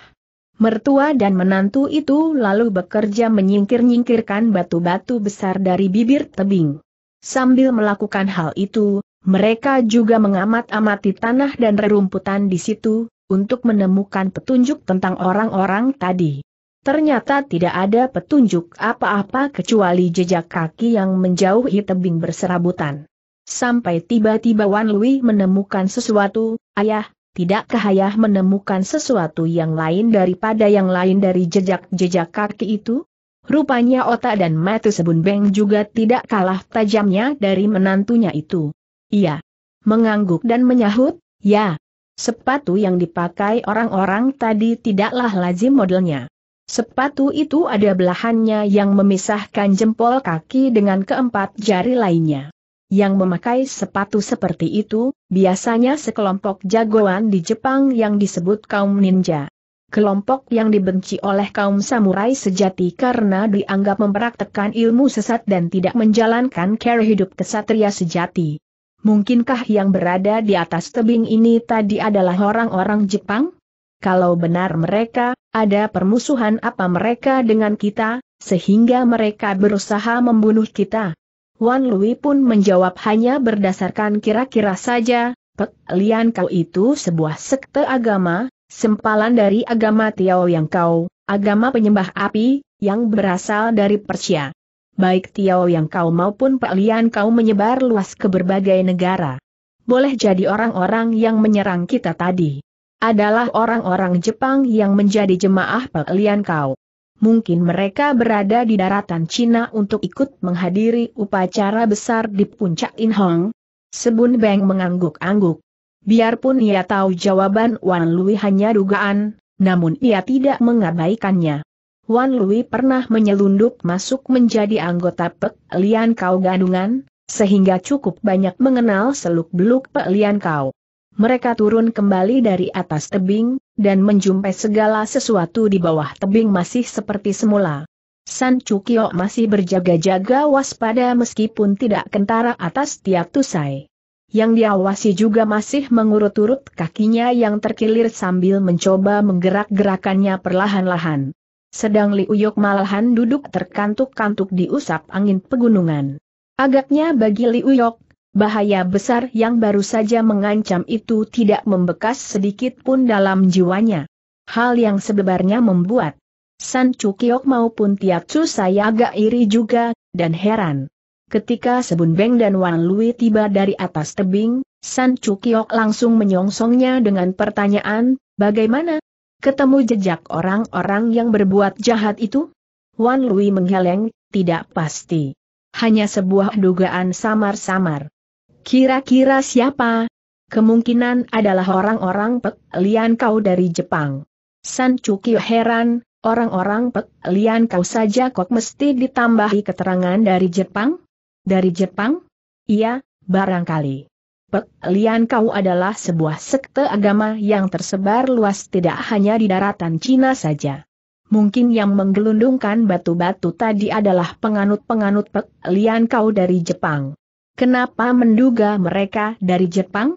Mertua dan menantu itu lalu bekerja menyingkir-nyingkirkan batu-batu besar dari bibir tebing. Sambil melakukan hal itu, mereka juga mengamat-amati tanah dan rerumputan di situ, untuk menemukan petunjuk tentang orang-orang tadi. Ternyata tidak ada petunjuk apa-apa kecuali jejak kaki yang menjauhi tebing berserabutan. Sampai tiba-tiba Wan Lui menemukan sesuatu, ayah, tidakkah ayah menemukan sesuatu yang lain daripada yang lain dari jejak-jejak kaki itu? Rupanya otak dan mata Sebun Beng juga tidak kalah tajamnya dari menantunya itu. Iya. Mengangguk dan menyahut, ya. Sepatu yang dipakai orang-orang tadi tidaklah lazim modelnya. Sepatu itu ada belahannya yang memisahkan jempol kaki dengan keempat jari lainnya. Yang memakai sepatu seperti itu, biasanya sekelompok jagoan di Jepang yang disebut kaum ninja kelompok yang dibenci oleh kaum samurai sejati karena dianggap mempraktekkan ilmu sesat dan tidak menjalankan cara hidup kesatria sejati. Mungkinkah yang berada di atas tebing ini tadi adalah orang-orang Jepang? Kalau benar mereka, ada permusuhan apa mereka dengan kita, sehingga mereka berusaha membunuh kita? Wan Lui pun menjawab hanya berdasarkan kira-kira saja, Pek Lian Kau itu sebuah sekte agama, Sempalan dari agama Tiao yang kau, agama penyembah api, yang berasal dari Persia. Baik Tiao yang kau maupun Pak kau menyebar luas ke berbagai negara. Boleh jadi orang-orang yang menyerang kita tadi adalah orang-orang Jepang yang menjadi jemaah Pak kau. Mungkin mereka berada di daratan Cina untuk ikut menghadiri upacara besar di puncak Inhong. Sebun Beng mengangguk-angguk. Biarpun ia tahu jawaban Wan Lui hanya dugaan, namun ia tidak mengabaikannya. Wan Lui pernah menyelundup masuk menjadi anggota Pek Lian Kau Gadungan, sehingga cukup banyak mengenal seluk-beluk Pek Lian Kau. Mereka turun kembali dari atas tebing, dan menjumpai segala sesuatu di bawah tebing masih seperti semula. San Chukio masih berjaga-jaga waspada meskipun tidak kentara atas tiap tusai yang diawasi juga masih mengurut-urut kakinya yang terkilir sambil mencoba menggerak-gerakannya perlahan-lahan. Sedang Li Uyok malahan duduk terkantuk-kantuk di usap angin pegunungan. Agaknya bagi Li Uyok, bahaya besar yang baru saja mengancam itu tidak membekas sedikit pun dalam jiwanya. Hal yang sebebarnya membuat San Kyok maupun Tiatsu saya agak iri juga, dan heran. Ketika Sebun Beng dan Wan Lui tiba dari atas tebing, San Chukiok langsung menyongsongnya dengan pertanyaan, bagaimana? Ketemu jejak orang-orang yang berbuat jahat itu? Wan Lui menggeleng, tidak pasti. Hanya sebuah dugaan samar-samar. Kira-kira siapa? Kemungkinan adalah orang-orang Lian kau dari Jepang. San Chukiok heran, orang-orang Lian kau saja kok mesti ditambahi keterangan dari Jepang? Dari Jepang? Iya, barangkali. Lian kau adalah sebuah sekte agama yang tersebar luas tidak hanya di daratan Cina saja. Mungkin yang menggelundungkan batu-batu tadi adalah penganut-penganut Lian kau dari Jepang. Kenapa menduga mereka dari Jepang?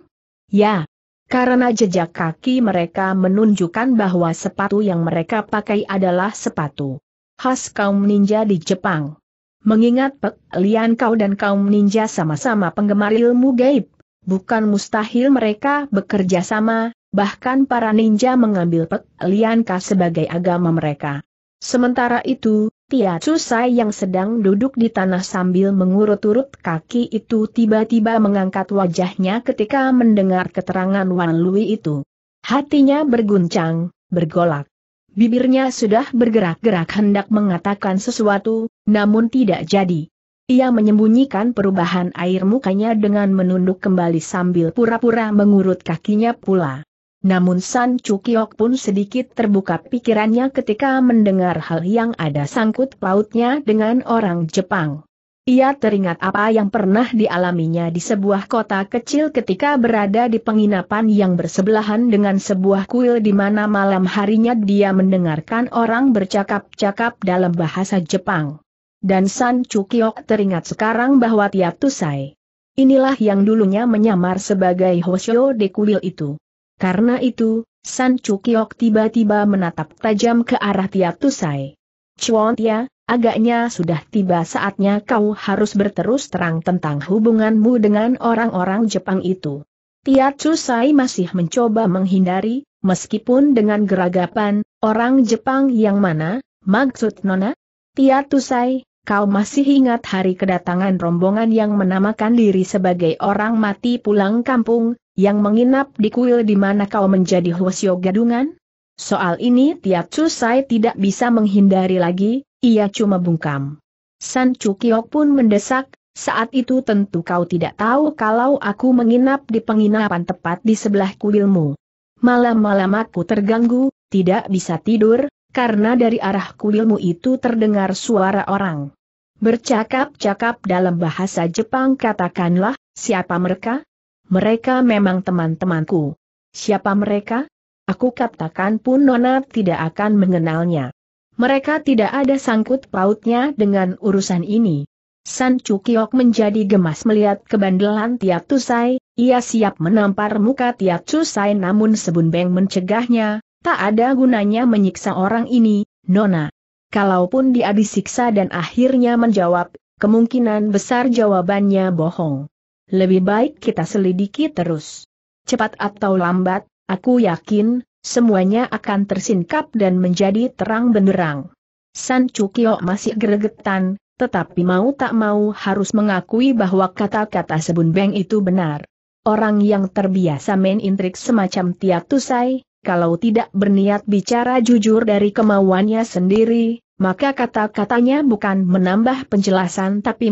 Ya, karena jejak kaki mereka menunjukkan bahwa sepatu yang mereka pakai adalah sepatu khas kaum ninja di Jepang. Mengingat Pek Lian kau dan kaum ninja sama-sama penggemar ilmu gaib, bukan mustahil mereka bekerja sama, bahkan para ninja mengambil Pek Lian kau sebagai agama mereka. Sementara itu, Tia Cusai yang sedang duduk di tanah sambil mengurut-urut kaki itu tiba-tiba mengangkat wajahnya ketika mendengar keterangan Wan Lui itu. Hatinya berguncang, bergolak. Bibirnya sudah bergerak-gerak hendak mengatakan sesuatu, namun tidak jadi. Ia menyembunyikan perubahan air mukanya dengan menunduk kembali sambil pura-pura mengurut kakinya pula. Namun San Cukiok pun sedikit terbuka pikirannya ketika mendengar hal yang ada sangkut pautnya dengan orang Jepang. Ia teringat apa yang pernah dialaminya di sebuah kota kecil ketika berada di penginapan yang bersebelahan dengan sebuah kuil di mana malam harinya dia mendengarkan orang bercakap-cakap dalam bahasa Jepang. Dan San Chukyok teringat sekarang bahwa Tiap Tusai. Inilah yang dulunya menyamar sebagai Hoshio de kuil itu. Karena itu, San Chukyok tiba-tiba menatap tajam ke arah Tiap Tusai. Chuan Tia, agaknya sudah tiba saatnya kau harus berterus terang tentang hubunganmu dengan orang-orang Jepang itu. Tiat Susai masih mencoba menghindari, meskipun dengan geragapan, orang Jepang yang mana, maksud Nona? Tiat Susai, kau masih ingat hari kedatangan rombongan yang menamakan diri sebagai orang mati pulang kampung, yang menginap di kuil di mana kau menjadi Hwasyo Gadungan? Soal ini Tiat Susai tidak bisa menghindari lagi, ia cuma bungkam. San Chukyok pun mendesak, saat itu tentu kau tidak tahu kalau aku menginap di penginapan tepat di sebelah kuilmu. Malam-malam aku terganggu, tidak bisa tidur, karena dari arah kuilmu itu terdengar suara orang. Bercakap-cakap dalam bahasa Jepang katakanlah, siapa mereka? Mereka memang teman-temanku. Siapa mereka? Aku katakan pun Nona tidak akan mengenalnya. Mereka tidak ada sangkut pautnya dengan urusan ini. San Cukiok menjadi gemas melihat kebandelan tiap Tusai, ia siap menampar muka tiap Tusai namun Sebun Beng mencegahnya, tak ada gunanya menyiksa orang ini, Nona. Kalaupun dia disiksa dan akhirnya menjawab, kemungkinan besar jawabannya bohong. Lebih baik kita selidiki terus. Cepat atau lambat, aku yakin, Semuanya akan tersingkap dan menjadi terang benderang. San Chukio masih gregetan, tetapi mau tak mau harus mengakui bahwa kata-kata sebunbeng itu benar. Orang yang terbiasa main intrik semacam Tiatusai, kalau tidak berniat bicara jujur dari kemauannya sendiri, maka kata-katanya bukan menambah penjelasan tapi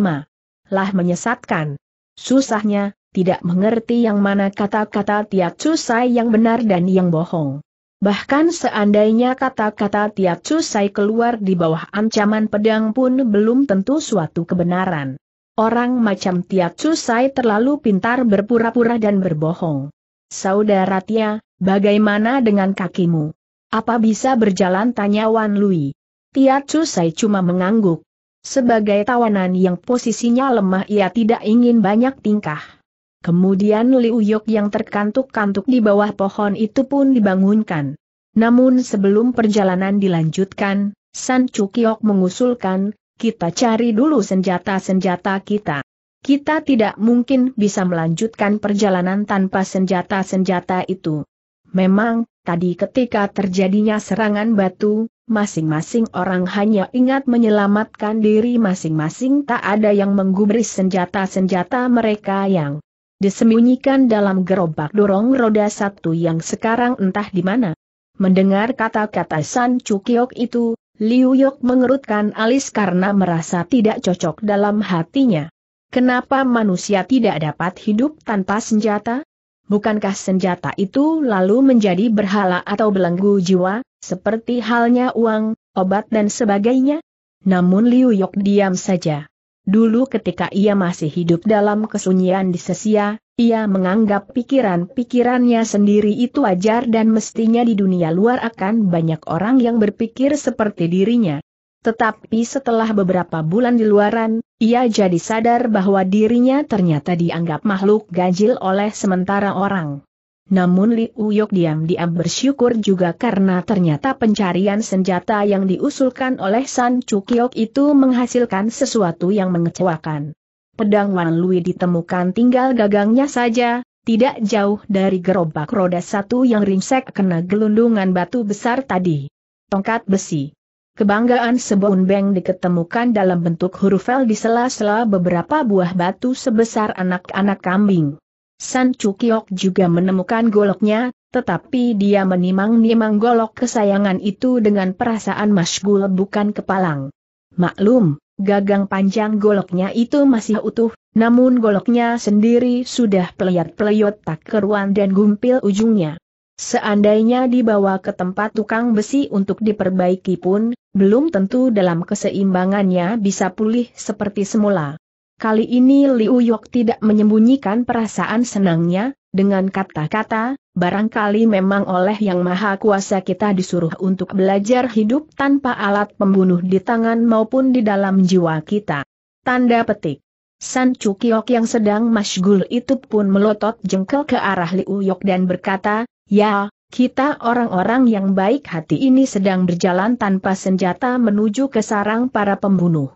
Lah menyesatkan. Susahnya, tidak mengerti yang mana kata-kata Chu Cusai yang benar dan yang bohong. Bahkan seandainya kata-kata Chu Cusai keluar di bawah ancaman pedang pun belum tentu suatu kebenaran. Orang macam Chu Cusai terlalu pintar berpura-pura dan berbohong. Saudara Tia, bagaimana dengan kakimu? Apa bisa berjalan tanya Wan Lui? Chu Cusai cuma mengangguk. Sebagai tawanan yang posisinya lemah ia tidak ingin banyak tingkah. Kemudian Liu Yok yang terkantuk-kantuk di bawah pohon itu pun dibangunkan. Namun sebelum perjalanan dilanjutkan, San Cukiok mengusulkan, kita cari dulu senjata-senjata kita. Kita tidak mungkin bisa melanjutkan perjalanan tanpa senjata-senjata itu. Memang, tadi ketika terjadinya serangan batu, masing-masing orang hanya ingat menyelamatkan diri masing-masing tak ada yang menggubris senjata-senjata mereka yang disembunyikan dalam gerobak dorong roda satu yang sekarang entah di mana. Mendengar kata-kata San Chukyok itu, Liu Yok mengerutkan alis karena merasa tidak cocok dalam hatinya. Kenapa manusia tidak dapat hidup tanpa senjata? Bukankah senjata itu lalu menjadi berhala atau belenggu jiwa, seperti halnya uang, obat dan sebagainya? Namun Liu Yok diam saja. Dulu ketika ia masih hidup dalam kesunyian di Sesia, ia menganggap pikiran-pikirannya sendiri itu wajar dan mestinya di dunia luar akan banyak orang yang berpikir seperti dirinya. Tetapi setelah beberapa bulan di luaran, ia jadi sadar bahwa dirinya ternyata dianggap makhluk ganjil oleh sementara orang. Namun Liu Yok diam-diam bersyukur juga karena ternyata pencarian senjata yang diusulkan oleh San Chukyok itu menghasilkan sesuatu yang mengecewakan. Pedang Wan Lui ditemukan tinggal gagangnya saja, tidak jauh dari gerobak roda satu yang ringsek kena gelundungan batu besar tadi. Tongkat besi. Kebanggaan sebuah Beng diketemukan dalam bentuk huruf L di sela-sela beberapa buah batu sebesar anak-anak kambing. San Cukiok juga menemukan goloknya, tetapi dia menimang-nimang golok kesayangan itu dengan perasaan masgul bukan kepalang. Maklum, gagang panjang goloknya itu masih utuh, namun goloknya sendiri sudah peliat-peliot tak keruan dan gumpil ujungnya. Seandainya dibawa ke tempat tukang besi untuk diperbaiki pun, belum tentu dalam keseimbangannya bisa pulih seperti semula. Kali ini Liu Yok tidak menyembunyikan perasaan senangnya, dengan kata-kata, barangkali memang oleh Yang Maha Kuasa kita disuruh untuk belajar hidup tanpa alat pembunuh di tangan maupun di dalam jiwa kita. Tanda petik. San Cukiok yang sedang masgul itu pun melotot jengkel ke arah Liu Yok dan berkata, Ya, kita orang-orang yang baik hati ini sedang berjalan tanpa senjata menuju ke sarang para pembunuh.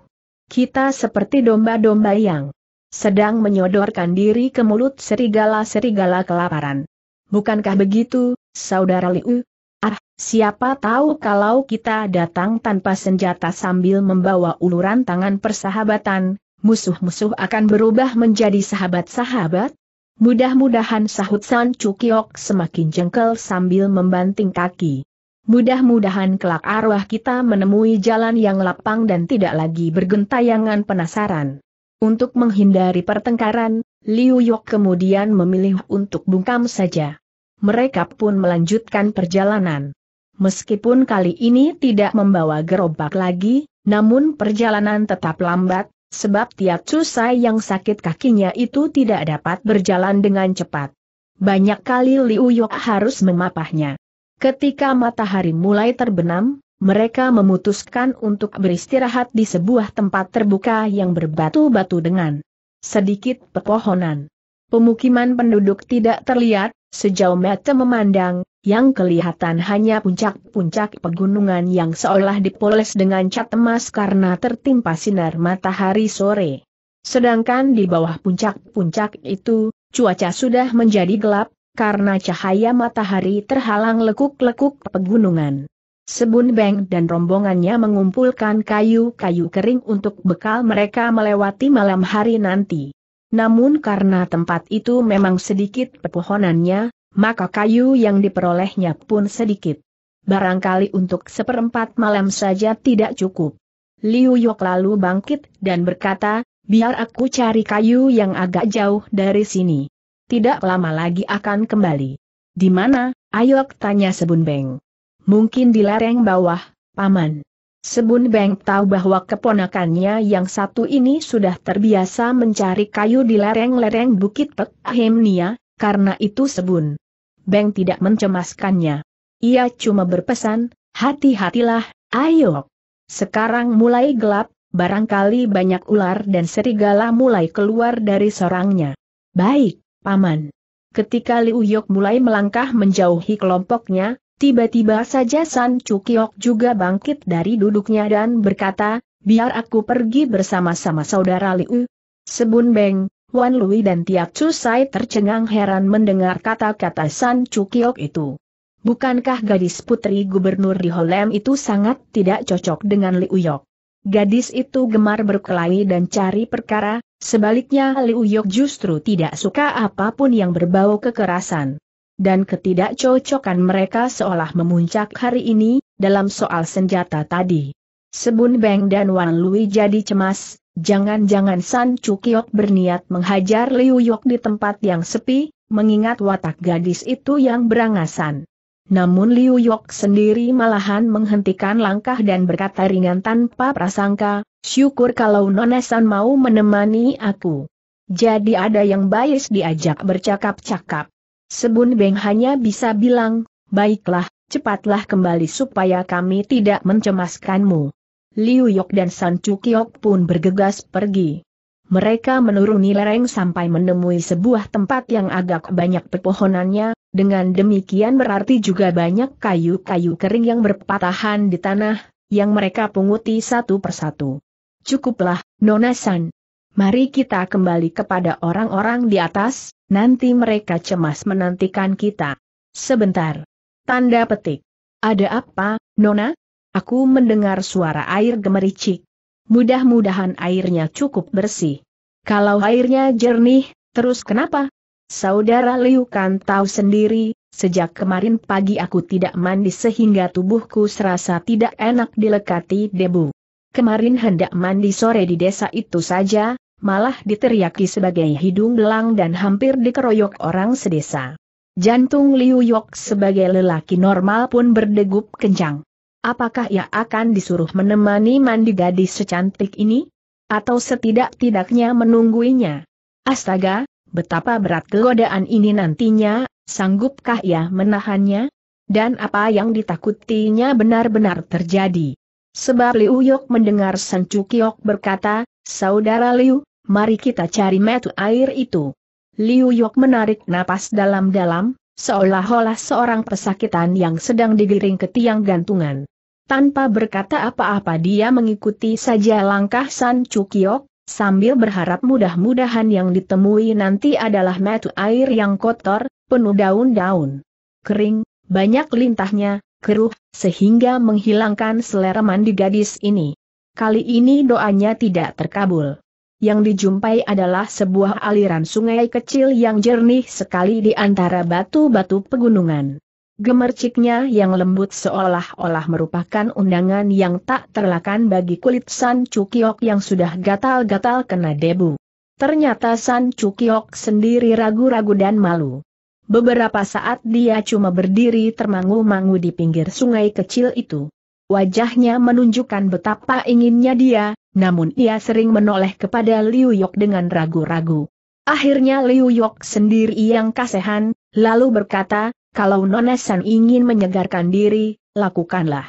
Kita seperti domba-domba yang sedang menyodorkan diri ke mulut serigala-serigala kelaparan. Bukankah begitu, Saudara Liu? Ah, siapa tahu kalau kita datang tanpa senjata sambil membawa uluran tangan persahabatan, musuh-musuh akan berubah menjadi sahabat-sahabat? Mudah-mudahan sahut San Cukiok semakin jengkel sambil membanting kaki. Mudah-mudahan kelak arwah kita menemui jalan yang lapang dan tidak lagi bergentayangan penasaran. Untuk menghindari pertengkaran, Liu Yok kemudian memilih untuk bungkam saja. Mereka pun melanjutkan perjalanan. Meskipun kali ini tidak membawa gerobak lagi, namun perjalanan tetap lambat, sebab tiap Susai yang sakit kakinya itu tidak dapat berjalan dengan cepat. Banyak kali Liu Yok harus memapahnya. Ketika matahari mulai terbenam, mereka memutuskan untuk beristirahat di sebuah tempat terbuka yang berbatu-batu dengan sedikit pepohonan. Pemukiman penduduk tidak terlihat, sejauh mata memandang, yang kelihatan hanya puncak-puncak pegunungan yang seolah dipoles dengan cat emas karena tertimpa sinar matahari sore. Sedangkan di bawah puncak-puncak itu, cuaca sudah menjadi gelap, karena cahaya matahari terhalang lekuk-lekuk pegunungan. Sebun Beng dan rombongannya mengumpulkan kayu-kayu kering untuk bekal mereka melewati malam hari nanti. Namun karena tempat itu memang sedikit pepohonannya, maka kayu yang diperolehnya pun sedikit. Barangkali untuk seperempat malam saja tidak cukup. Liu Yok lalu bangkit dan berkata, biar aku cari kayu yang agak jauh dari sini tidak lama lagi akan kembali. Di mana? Ayo tanya Sebun Beng. Mungkin di lereng bawah, Paman. Sebun Beng tahu bahwa keponakannya yang satu ini sudah terbiasa mencari kayu di lereng-lereng Bukit Pek Ahemnia, karena itu Sebun Beng tidak mencemaskannya. Ia cuma berpesan, hati-hatilah, ayo. Sekarang mulai gelap, barangkali banyak ular dan serigala mulai keluar dari sorangnya. Baik, Paman. Ketika Liu Yok mulai melangkah menjauhi kelompoknya, tiba-tiba saja San Cukiok juga bangkit dari duduknya dan berkata, biar aku pergi bersama-sama saudara Liu. Sebun Beng, Wan Lui dan Tiak Chu Sai tercengang heran mendengar kata-kata San Cukiok itu. Bukankah gadis putri gubernur di Holem itu sangat tidak cocok dengan Liu Yok? Gadis itu gemar berkelahi dan cari perkara, Sebaliknya Liu Yok justru tidak suka apapun yang berbau kekerasan. Dan ketidakcocokan mereka seolah memuncak hari ini, dalam soal senjata tadi. Sebun Beng dan Wan Lui jadi cemas, jangan-jangan San Cukiok berniat menghajar Liu Yok di tempat yang sepi, mengingat watak gadis itu yang berangasan. Namun Liu Yok sendiri malahan menghentikan langkah dan berkata ringan tanpa prasangka, syukur kalau Nonesan mau menemani aku. Jadi ada yang bias diajak bercakap-cakap. Sebun Beng hanya bisa bilang, baiklah, cepatlah kembali supaya kami tidak mencemaskanmu. Liu Yok dan San Cukiok pun bergegas pergi. Mereka menuruni lereng sampai menemui sebuah tempat yang agak banyak pepohonannya, dengan demikian berarti juga banyak kayu-kayu kering yang berpatahan di tanah, yang mereka punguti satu persatu. Cukuplah, Nonasan. Mari kita kembali kepada orang-orang di atas, nanti mereka cemas menantikan kita. Sebentar. Tanda petik. Ada apa, Nona? Aku mendengar suara air gemericik. Mudah-mudahan airnya cukup bersih. Kalau airnya jernih, terus kenapa? Saudara Liu Kan tahu sendiri, sejak kemarin pagi aku tidak mandi sehingga tubuhku serasa tidak enak dilekati debu. Kemarin hendak mandi sore di desa itu saja, malah diteriaki sebagai hidung belang dan hampir dikeroyok orang sedesa. Jantung Liu Yok sebagai lelaki normal pun berdegup kencang. Apakah ia akan disuruh menemani mandi gadis secantik ini? Atau setidak-tidaknya menungguinya? Astaga, Betapa berat godaan ini nantinya, sanggupkah ia menahannya? Dan apa yang ditakutinya benar-benar terjadi. Sebab Liu Yok mendengar San Cukiok berkata, Saudara Liu, mari kita cari metu air itu. Liu Yok menarik napas dalam-dalam, seolah-olah seorang pesakitan yang sedang digiring ke tiang gantungan. Tanpa berkata apa-apa dia mengikuti saja langkah San Cukiok, sambil berharap mudah-mudahan yang ditemui nanti adalah metu air yang kotor, penuh daun-daun kering, banyak lintahnya, keruh, sehingga menghilangkan selera mandi gadis ini. Kali ini doanya tidak terkabul. Yang dijumpai adalah sebuah aliran sungai kecil yang jernih sekali di antara batu-batu pegunungan. Gemerciknya yang lembut seolah-olah merupakan undangan yang tak terlakan bagi kulit San Cukiok yang sudah gatal-gatal kena debu. Ternyata San Cukiok sendiri ragu-ragu dan malu. Beberapa saat dia cuma berdiri termangu-mangu di pinggir sungai kecil itu. Wajahnya menunjukkan betapa inginnya dia, namun ia sering menoleh kepada Liu Yok dengan ragu-ragu. Akhirnya Liu Yok sendiri yang kasihan, lalu berkata, kalau Nonesan ingin menyegarkan diri, lakukanlah.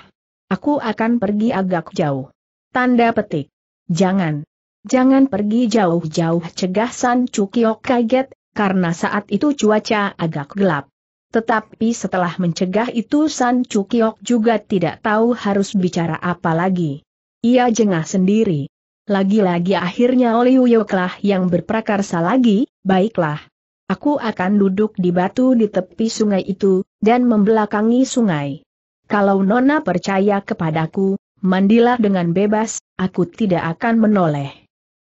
Aku akan pergi agak jauh. Tanda petik. Jangan. Jangan pergi jauh-jauh cegah San Cukiok kaget, karena saat itu cuaca agak gelap. Tetapi setelah mencegah itu San Cukiok juga tidak tahu harus bicara apa lagi. Ia jengah sendiri. Lagi-lagi akhirnya Liuyoklah yang berprakarsa lagi, baiklah. Aku akan duduk di batu di tepi sungai itu, dan membelakangi sungai. Kalau Nona percaya kepadaku, mandilah dengan bebas, aku tidak akan menoleh.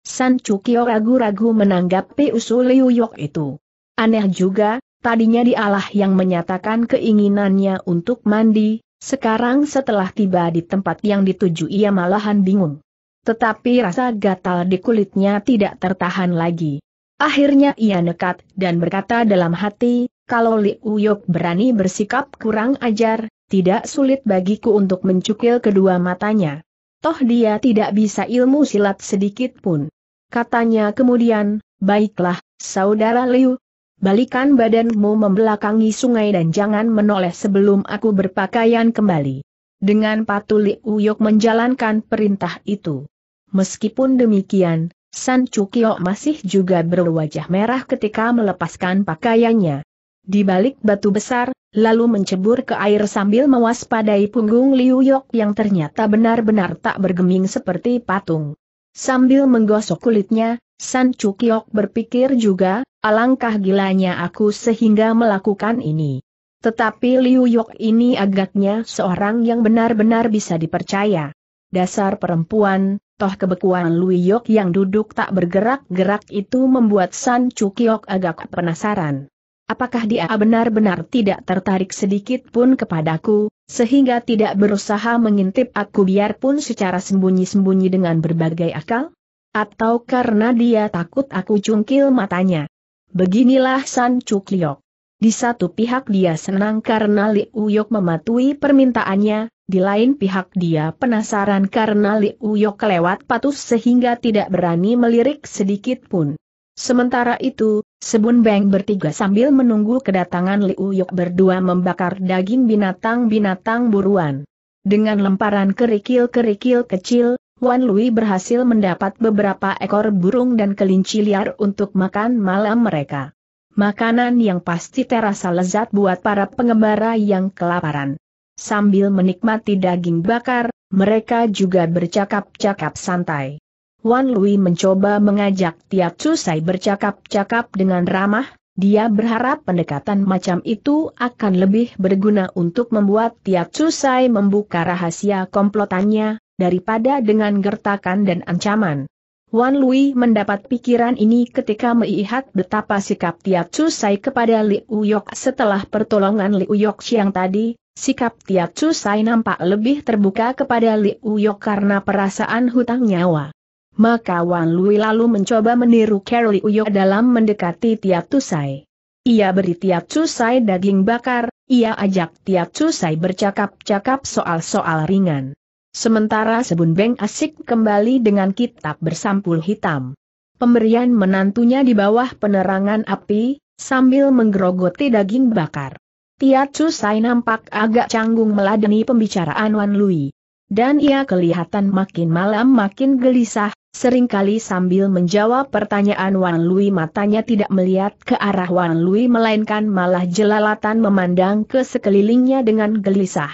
San Cukio ragu-ragu menanggapi usul Liu Yok itu. Aneh juga, tadinya dialah yang menyatakan keinginannya untuk mandi, sekarang setelah tiba di tempat yang dituju ia malahan bingung. Tetapi rasa gatal di kulitnya tidak tertahan lagi. Akhirnya ia nekat dan berkata dalam hati, kalau Li Uyok berani bersikap kurang ajar, tidak sulit bagiku untuk mencukil kedua matanya. Toh dia tidak bisa ilmu silat sedikit pun. Katanya kemudian, baiklah, saudara Liu, balikan badanmu membelakangi sungai dan jangan menoleh sebelum aku berpakaian kembali. Dengan patuh Li Uyok menjalankan perintah itu. Meskipun demikian, San Chukio masih juga berwajah merah ketika melepaskan pakaiannya. Di balik batu besar, lalu mencebur ke air sambil mewaspadai punggung Liu Yok yang ternyata benar-benar tak bergeming seperti patung. Sambil menggosok kulitnya, San Chukyok berpikir juga, alangkah gilanya aku sehingga melakukan ini. Tetapi Liu Yok ini agaknya seorang yang benar-benar bisa dipercaya. Dasar perempuan, Toh kebekuan Lui Yok yang duduk tak bergerak-gerak itu membuat San Cukiok agak penasaran. Apakah dia benar-benar tidak tertarik sedikit pun kepadaku, sehingga tidak berusaha mengintip aku biarpun secara sembunyi-sembunyi dengan berbagai akal? Atau karena dia takut aku cungkil matanya? Beginilah San Cukiok. Di satu pihak dia senang karena Li Uyok mematuhi permintaannya, di lain pihak dia penasaran karena Liu Yok lewat patus sehingga tidak berani melirik sedikit pun. Sementara itu, Sebun Beng bertiga sambil menunggu kedatangan Liu Yok berdua membakar daging binatang-binatang buruan. Dengan lemparan kerikil-kerikil kecil, Wan Lui berhasil mendapat beberapa ekor burung dan kelinci liar untuk makan malam mereka. Makanan yang pasti terasa lezat buat para pengembara yang kelaparan sambil menikmati daging bakar, mereka juga bercakap-cakap santai. Wan Lui mencoba mengajak Tiap Susai bercakap-cakap dengan ramah, dia berharap pendekatan macam itu akan lebih berguna untuk membuat Tiap Susai membuka rahasia komplotannya, daripada dengan gertakan dan ancaman. Wan Lui mendapat pikiran ini ketika melihat betapa sikap Tiap Susai kepada Liu Yok setelah pertolongan Liu Yok Siang tadi, Sikap Tiacu Sai nampak lebih terbuka kepada Liu Yok karena perasaan hutang nyawa. Maka Wan Lui lalu mencoba meniru Carol Liu dalam mendekati Tiacu Sai. Ia beri Tiacu Sai daging bakar, ia ajak Tiacu Sai bercakap-cakap soal-soal ringan. Sementara Sebun Beng asik kembali dengan kitab bersampul hitam. Pemberian menantunya di bawah penerangan api, sambil menggerogoti daging bakar. Tia Sai nampak agak canggung meladeni pembicaraan Wan Lui. Dan ia kelihatan makin malam makin gelisah, seringkali sambil menjawab pertanyaan Wan Lui matanya tidak melihat ke arah Wan Lui melainkan malah jelalatan memandang ke sekelilingnya dengan gelisah.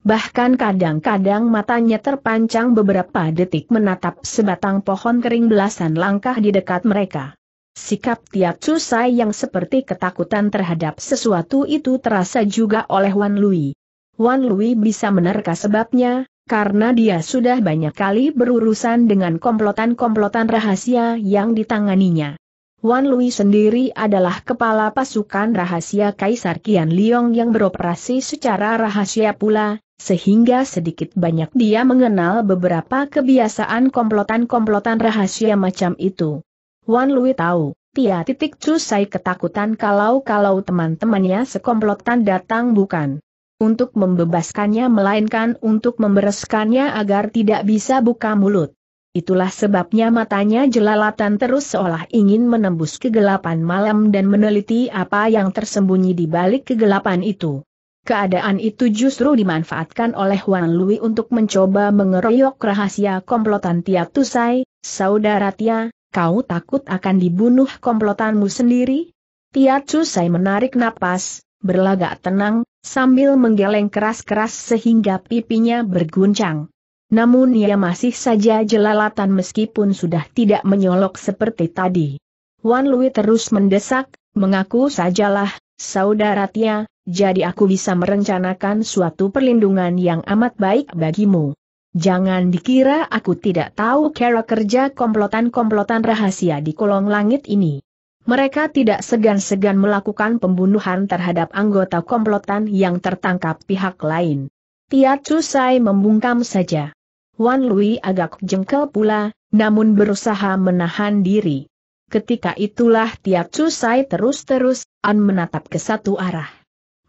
Bahkan kadang-kadang matanya terpancang beberapa detik menatap sebatang pohon kering belasan langkah di dekat mereka. Sikap tiap Sai yang seperti ketakutan terhadap sesuatu itu terasa juga oleh Wan Lui. Wan Lui bisa menerka sebabnya, karena dia sudah banyak kali berurusan dengan komplotan-komplotan rahasia yang ditanganinya. Wan Lui sendiri adalah kepala pasukan rahasia Kaisar Qian Liong yang beroperasi secara rahasia pula, sehingga sedikit banyak dia mengenal beberapa kebiasaan komplotan-komplotan rahasia macam itu. Wan Lui tahu, Tia titik Cusai ketakutan kalau-kalau teman-temannya sekomplotan datang bukan untuk membebaskannya melainkan untuk membereskannya agar tidak bisa buka mulut. Itulah sebabnya matanya jelalatan terus seolah ingin menembus kegelapan malam dan meneliti apa yang tersembunyi di balik kegelapan itu. Keadaan itu justru dimanfaatkan oleh Wan Lui untuk mencoba mengeroyok rahasia komplotan Tia Tusai, saudara Tia, Kau takut akan dibunuh komplotanmu sendiri? Tia Cusai menarik napas, berlagak tenang, sambil menggeleng keras-keras sehingga pipinya berguncang. Namun ia masih saja jelalatan meskipun sudah tidak menyolok seperti tadi. Wan Lui terus mendesak, mengaku sajalah, saudara Tia, jadi aku bisa merencanakan suatu perlindungan yang amat baik bagimu. Jangan dikira aku tidak tahu cara kerja komplotan-komplotan rahasia di kolong langit ini. Mereka tidak segan-segan melakukan pembunuhan terhadap anggota komplotan yang tertangkap pihak lain. Tiat Susai membungkam saja. Wan Lui agak jengkel pula, namun berusaha menahan diri. Ketika itulah Tiat Susai terus-terus, An menatap ke satu arah.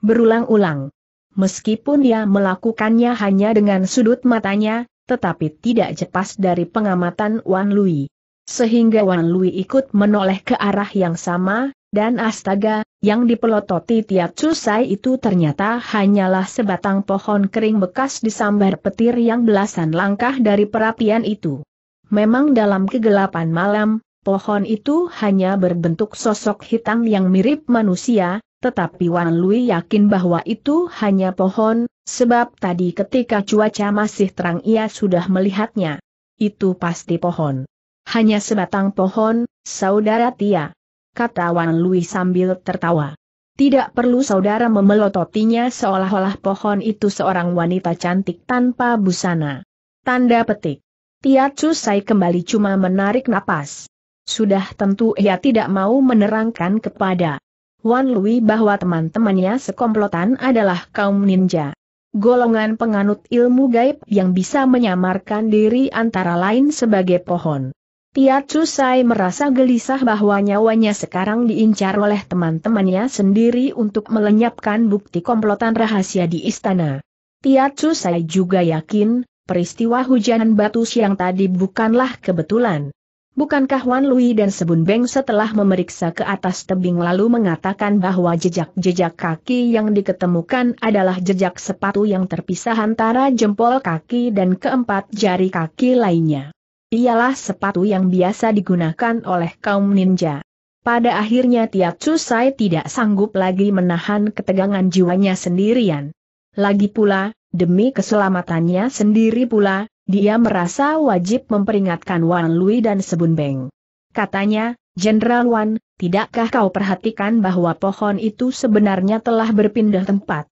Berulang-ulang, Meskipun dia melakukannya hanya dengan sudut matanya, tetapi tidak jepas dari pengamatan Wan Lui. Sehingga Wan Lui ikut menoleh ke arah yang sama, dan astaga, yang dipelototi tiap Susai itu ternyata hanyalah sebatang pohon kering bekas disambar petir yang belasan langkah dari perapian itu. Memang dalam kegelapan malam, pohon itu hanya berbentuk sosok hitam yang mirip manusia, tetapi Wan Lui yakin bahwa itu hanya pohon, sebab tadi ketika cuaca masih terang ia sudah melihatnya. Itu pasti pohon. Hanya sebatang pohon, saudara Tia. Kata Wan Lui sambil tertawa. Tidak perlu saudara memelototinya seolah-olah pohon itu seorang wanita cantik tanpa busana. Tanda petik. Tia Cusai kembali cuma menarik napas. Sudah tentu ia tidak mau menerangkan kepada Wan Lui bahwa teman-temannya sekomplotan adalah kaum ninja. Golongan penganut ilmu gaib yang bisa menyamarkan diri antara lain sebagai pohon. Tia Sai merasa gelisah bahwa nyawanya sekarang diincar oleh teman-temannya sendiri untuk melenyapkan bukti komplotan rahasia di istana. Tia Sai juga yakin, peristiwa hujanan batu siang tadi bukanlah kebetulan. Bukankah Wan Lui dan Sebun Beng setelah memeriksa ke atas tebing lalu mengatakan bahwa jejak-jejak kaki yang diketemukan adalah jejak sepatu yang terpisah antara jempol kaki dan keempat jari kaki lainnya? Ialah sepatu yang biasa digunakan oleh kaum ninja. Pada akhirnya Tiak Susai tidak sanggup lagi menahan ketegangan jiwanya sendirian. Lagi pula, demi keselamatannya sendiri pula, dia merasa wajib memperingatkan Wan Lui dan Sebun Beng. Katanya, Jenderal Wan, tidakkah kau perhatikan bahwa pohon itu sebenarnya telah berpindah tempat?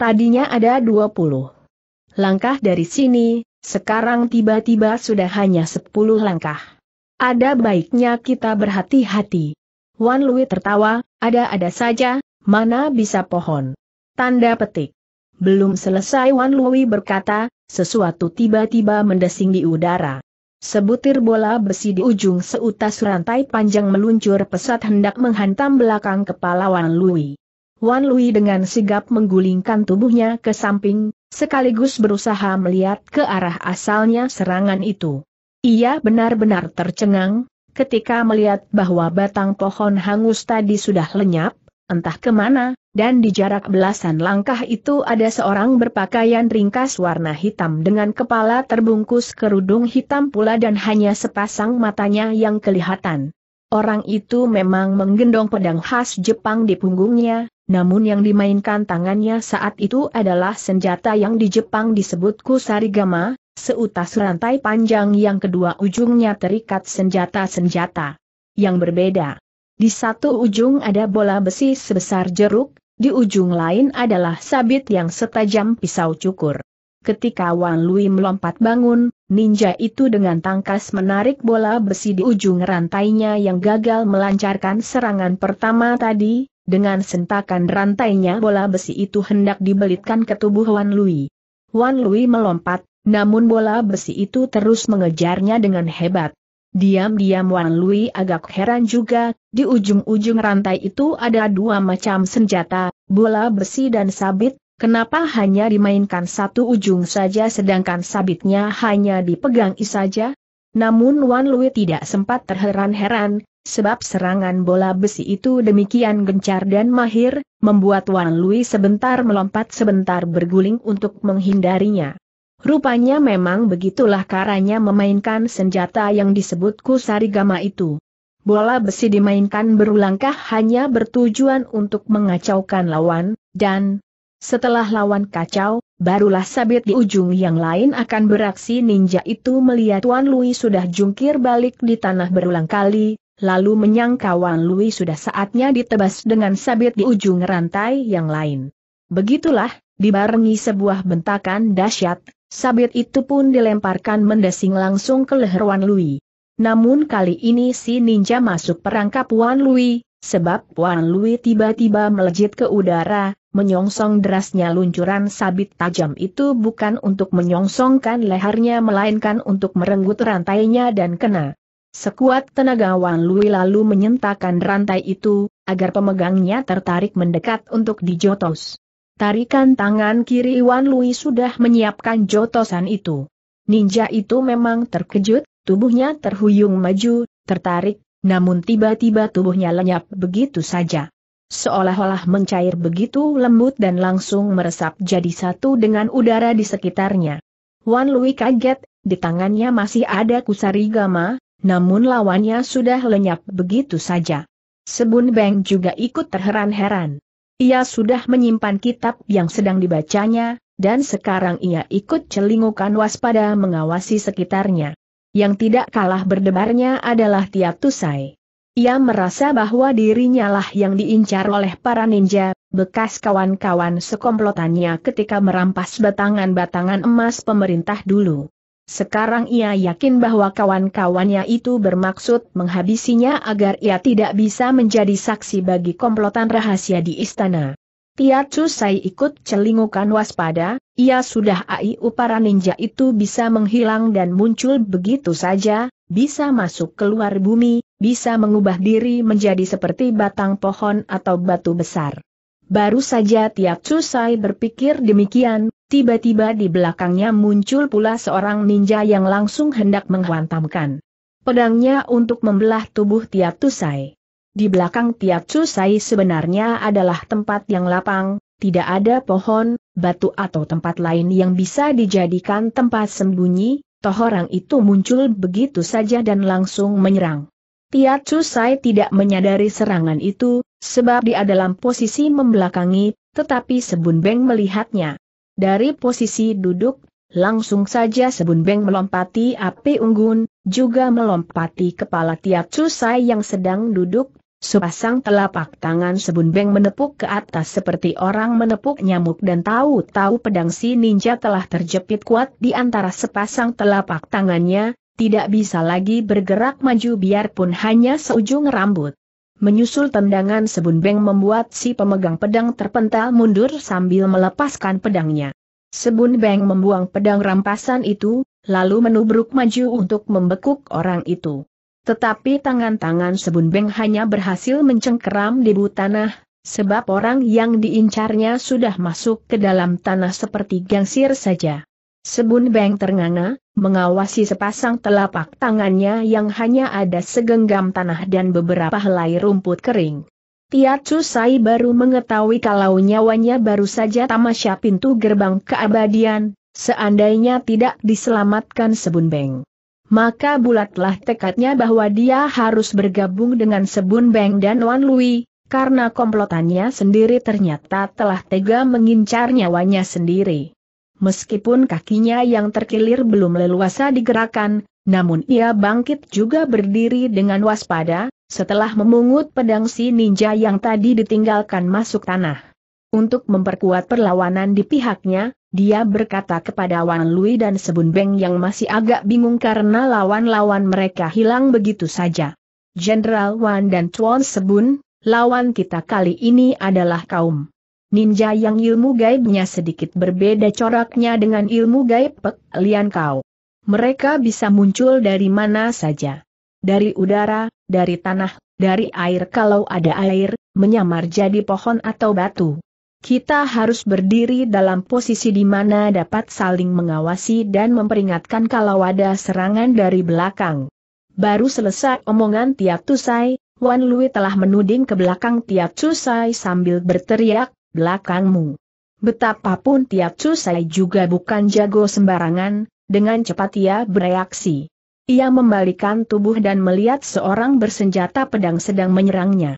Tadinya ada 20 langkah dari sini, sekarang tiba-tiba sudah hanya 10 langkah. Ada baiknya kita berhati-hati. Wan Lui tertawa, ada-ada saja, mana bisa pohon. Tanda petik. Belum selesai Wan Lui berkata, sesuatu tiba-tiba mendesing di udara. Sebutir bola besi di ujung seutas rantai panjang meluncur pesat hendak menghantam belakang kepala Wan Lui. Wan Lui dengan sigap menggulingkan tubuhnya ke samping, sekaligus berusaha melihat ke arah asalnya serangan itu. Ia benar-benar tercengang, ketika melihat bahwa batang pohon hangus tadi sudah lenyap, entah kemana, dan di jarak belasan langkah itu ada seorang berpakaian ringkas warna hitam dengan kepala terbungkus kerudung hitam pula dan hanya sepasang matanya yang kelihatan. Orang itu memang menggendong pedang khas Jepang di punggungnya, namun yang dimainkan tangannya saat itu adalah senjata yang di Jepang disebut kusarigama, seutas rantai panjang yang kedua ujungnya terikat senjata-senjata yang berbeda. Di satu ujung ada bola besi sebesar jeruk, di ujung lain adalah sabit yang setajam pisau cukur. Ketika Wan Lui melompat bangun, ninja itu dengan tangkas menarik bola besi di ujung rantainya yang gagal melancarkan serangan pertama tadi, dengan sentakan rantainya bola besi itu hendak dibelitkan ke tubuh Wan Lui. Wan Lui melompat, namun bola besi itu terus mengejarnya dengan hebat. Diam-diam Wan Lui agak heran juga, di ujung-ujung rantai itu ada dua macam senjata, bola besi dan sabit, kenapa hanya dimainkan satu ujung saja sedangkan sabitnya hanya dipegang saja? Namun Wan Lui tidak sempat terheran-heran, sebab serangan bola besi itu demikian gencar dan mahir, membuat Wan Lui sebentar melompat sebentar berguling untuk menghindarinya. Rupanya memang begitulah caranya memainkan senjata yang disebut kusarigama itu. Bola besi dimainkan berulangkah hanya bertujuan untuk mengacaukan lawan, dan setelah lawan kacau, barulah sabit di ujung yang lain akan beraksi ninja itu melihat Wan Lui sudah jungkir balik di tanah berulang kali, lalu menyangka Wan Lui sudah saatnya ditebas dengan sabit di ujung rantai yang lain. Begitulah, dibarengi sebuah bentakan dahsyat, Sabit itu pun dilemparkan mendesing langsung ke leher Wan Lui. Namun kali ini si ninja masuk perangkap Wan Lui, sebab Wan Lui tiba-tiba melejit ke udara, menyongsong derasnya luncuran sabit tajam itu bukan untuk menyongsongkan lehernya melainkan untuk merenggut rantainya dan kena. Sekuat tenaga Wan Lui lalu menyentakkan rantai itu, agar pemegangnya tertarik mendekat untuk dijotos. Tarikan tangan kiri Wan Lui sudah menyiapkan jotosan itu. Ninja itu memang terkejut, tubuhnya terhuyung maju, tertarik, namun tiba-tiba tubuhnya lenyap begitu saja. Seolah-olah mencair begitu lembut dan langsung meresap jadi satu dengan udara di sekitarnya. Wan Lui kaget, di tangannya masih ada kusari gama, namun lawannya sudah lenyap begitu saja. Sebun Beng juga ikut terheran-heran. Ia sudah menyimpan kitab yang sedang dibacanya, dan sekarang ia ikut celingukan waspada mengawasi sekitarnya. Yang tidak kalah berdebarnya adalah Tiap Tusai. Ia merasa bahwa dirinya lah yang diincar oleh para ninja, bekas kawan-kawan sekomplotannya ketika merampas batangan-batangan emas pemerintah dulu. Sekarang ia yakin bahwa kawan-kawannya itu bermaksud menghabisinya agar ia tidak bisa menjadi saksi bagi komplotan rahasia di istana. Tiacu Sai ikut celingukan waspada, ia sudah ai upara ninja itu bisa menghilang dan muncul begitu saja, bisa masuk keluar bumi, bisa mengubah diri menjadi seperti batang pohon atau batu besar. Baru saja Tiap Susai berpikir demikian, Tiba-tiba di belakangnya muncul pula seorang ninja yang langsung hendak menghantamkan pedangnya untuk membelah tubuh Tusai. Di belakang Tusai sebenarnya adalah tempat yang lapang, tidak ada pohon, batu atau tempat lain yang bisa dijadikan tempat sembunyi, toh orang itu muncul begitu saja dan langsung menyerang. Tusai tidak menyadari serangan itu, sebab dia dalam posisi membelakangi, tetapi Sebun Beng melihatnya. Dari posisi duduk, langsung saja sebun beng melompati api unggun, juga melompati kepala tiat susai yang sedang duduk, sepasang telapak tangan sebun beng menepuk ke atas seperti orang menepuk nyamuk dan tahu-tahu pedang si ninja telah terjepit kuat di antara sepasang telapak tangannya, tidak bisa lagi bergerak maju biarpun hanya seujung rambut. Menyusul tendangan Sebun Beng membuat si pemegang pedang terpental mundur sambil melepaskan pedangnya. Sebun Beng membuang pedang rampasan itu, lalu menubruk maju untuk membekuk orang itu. Tetapi tangan-tangan Sebun Beng hanya berhasil mencengkeram di tanah, sebab orang yang diincarnya sudah masuk ke dalam tanah seperti gangsir saja. Sebun Beng ternganga, mengawasi sepasang telapak tangannya yang hanya ada segenggam tanah dan beberapa helai rumput kering. Tiacu Sai baru mengetahui kalau nyawanya baru saja tamasya pintu gerbang keabadian, seandainya tidak diselamatkan Sebun Beng. Maka bulatlah tekadnya bahwa dia harus bergabung dengan Sebun Beng dan Wan Lui, karena komplotannya sendiri ternyata telah tega mengincar nyawanya sendiri. Meskipun kakinya yang terkilir belum leluasa digerakkan, namun ia bangkit juga berdiri dengan waspada, setelah memungut pedang si ninja yang tadi ditinggalkan masuk tanah. Untuk memperkuat perlawanan di pihaknya, dia berkata kepada Wan Lui dan Sebun Beng yang masih agak bingung karena lawan-lawan mereka hilang begitu saja. Jenderal Wan dan Tuan Sebun, lawan kita kali ini adalah kaum Ninja yang ilmu gaibnya sedikit berbeda coraknya dengan ilmu gaib Pek Lian Kau. Mereka bisa muncul dari mana saja. Dari udara, dari tanah, dari air kalau ada air, menyamar jadi pohon atau batu. Kita harus berdiri dalam posisi di mana dapat saling mengawasi dan memperingatkan kalau ada serangan dari belakang. Baru selesai omongan Tiap Tusai, Wan Lui telah menuding ke belakang Tiap Tusai sambil berteriak, belakangmu. Betapapun Tiap Cusai juga bukan jago sembarangan, dengan cepat ia bereaksi. Ia membalikan tubuh dan melihat seorang bersenjata pedang sedang menyerangnya.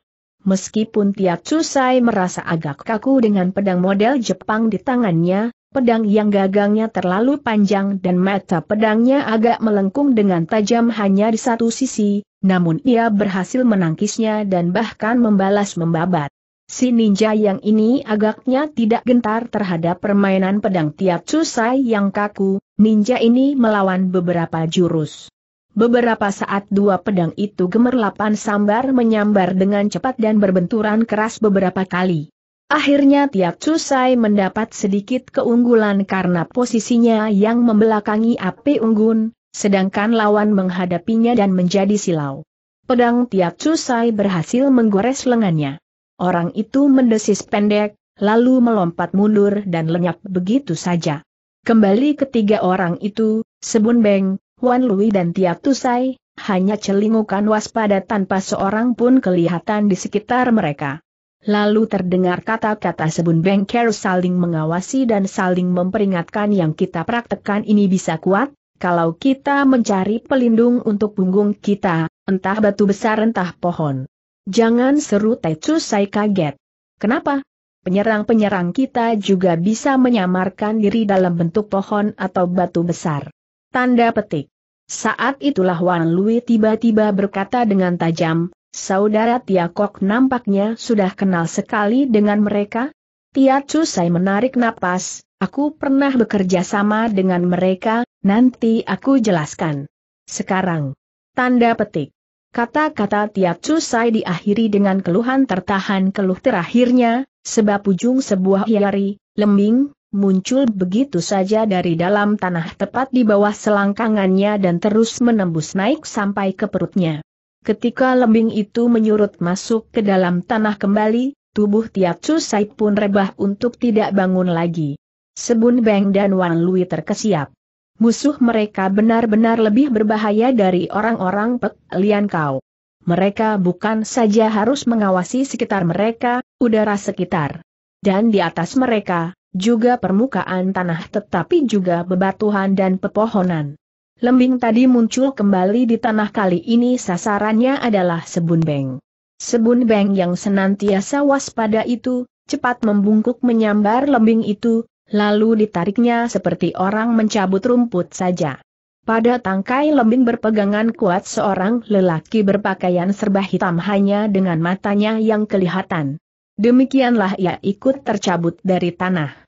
Meskipun Tiap Susai merasa agak kaku dengan pedang model Jepang di tangannya, pedang yang gagangnya terlalu panjang dan mata pedangnya agak melengkung dengan tajam hanya di satu sisi, namun ia berhasil menangkisnya dan bahkan membalas membabat. Si ninja yang ini agaknya tidak gentar terhadap permainan pedang tiap susai yang kaku, ninja ini melawan beberapa jurus. Beberapa saat dua pedang itu gemerlapan sambar menyambar dengan cepat dan berbenturan keras beberapa kali. Akhirnya Tiap Susai mendapat sedikit keunggulan karena posisinya yang membelakangi api unggun, sedangkan lawan menghadapinya dan menjadi silau. Pedang Tiap Susai berhasil menggores lengannya. Orang itu mendesis pendek, lalu melompat mundur dan lenyap begitu saja. Kembali ketiga orang itu, Sebun Beng, Wan Lui dan Tiap Tusai, hanya celingukan waspada tanpa seorang pun kelihatan di sekitar mereka. Lalu terdengar kata-kata Sebun Beng Ker saling mengawasi dan saling memperingatkan yang kita praktekkan ini bisa kuat, kalau kita mencari pelindung untuk punggung kita, entah batu besar entah pohon. Jangan seru Sai kaget. Kenapa? Penyerang-penyerang kita juga bisa menyamarkan diri dalam bentuk pohon atau batu besar. Tanda petik. Saat itulah Wan Lui tiba-tiba berkata dengan tajam, Saudara Tia Kok nampaknya sudah kenal sekali dengan mereka? Tia Sai menarik napas, aku pernah bekerja sama dengan mereka, nanti aku jelaskan. Sekarang. Tanda petik. Kata-kata tiap Cusai diakhiri dengan keluhan tertahan keluh terakhirnya, sebab ujung sebuah hiari, lembing, muncul begitu saja dari dalam tanah tepat di bawah selangkangannya dan terus menembus naik sampai ke perutnya. Ketika lembing itu menyurut masuk ke dalam tanah kembali, tubuh tiap Cusai pun rebah untuk tidak bangun lagi. Sebun Beng dan Wan Lui terkesiap musuh mereka benar-benar lebih berbahaya dari orang-orang Pek Lian Kau. Mereka bukan saja harus mengawasi sekitar mereka, udara sekitar, dan di atas mereka, juga permukaan tanah tetapi juga bebatuhan dan pepohonan. Lembing tadi muncul kembali di tanah kali ini sasarannya adalah sebun beng. Sebun beng yang senantiasa waspada itu, cepat membungkuk menyambar lembing itu, lalu ditariknya seperti orang mencabut rumput saja. Pada tangkai lembing berpegangan kuat seorang lelaki berpakaian serba hitam hanya dengan matanya yang kelihatan. Demikianlah ia ikut tercabut dari tanah.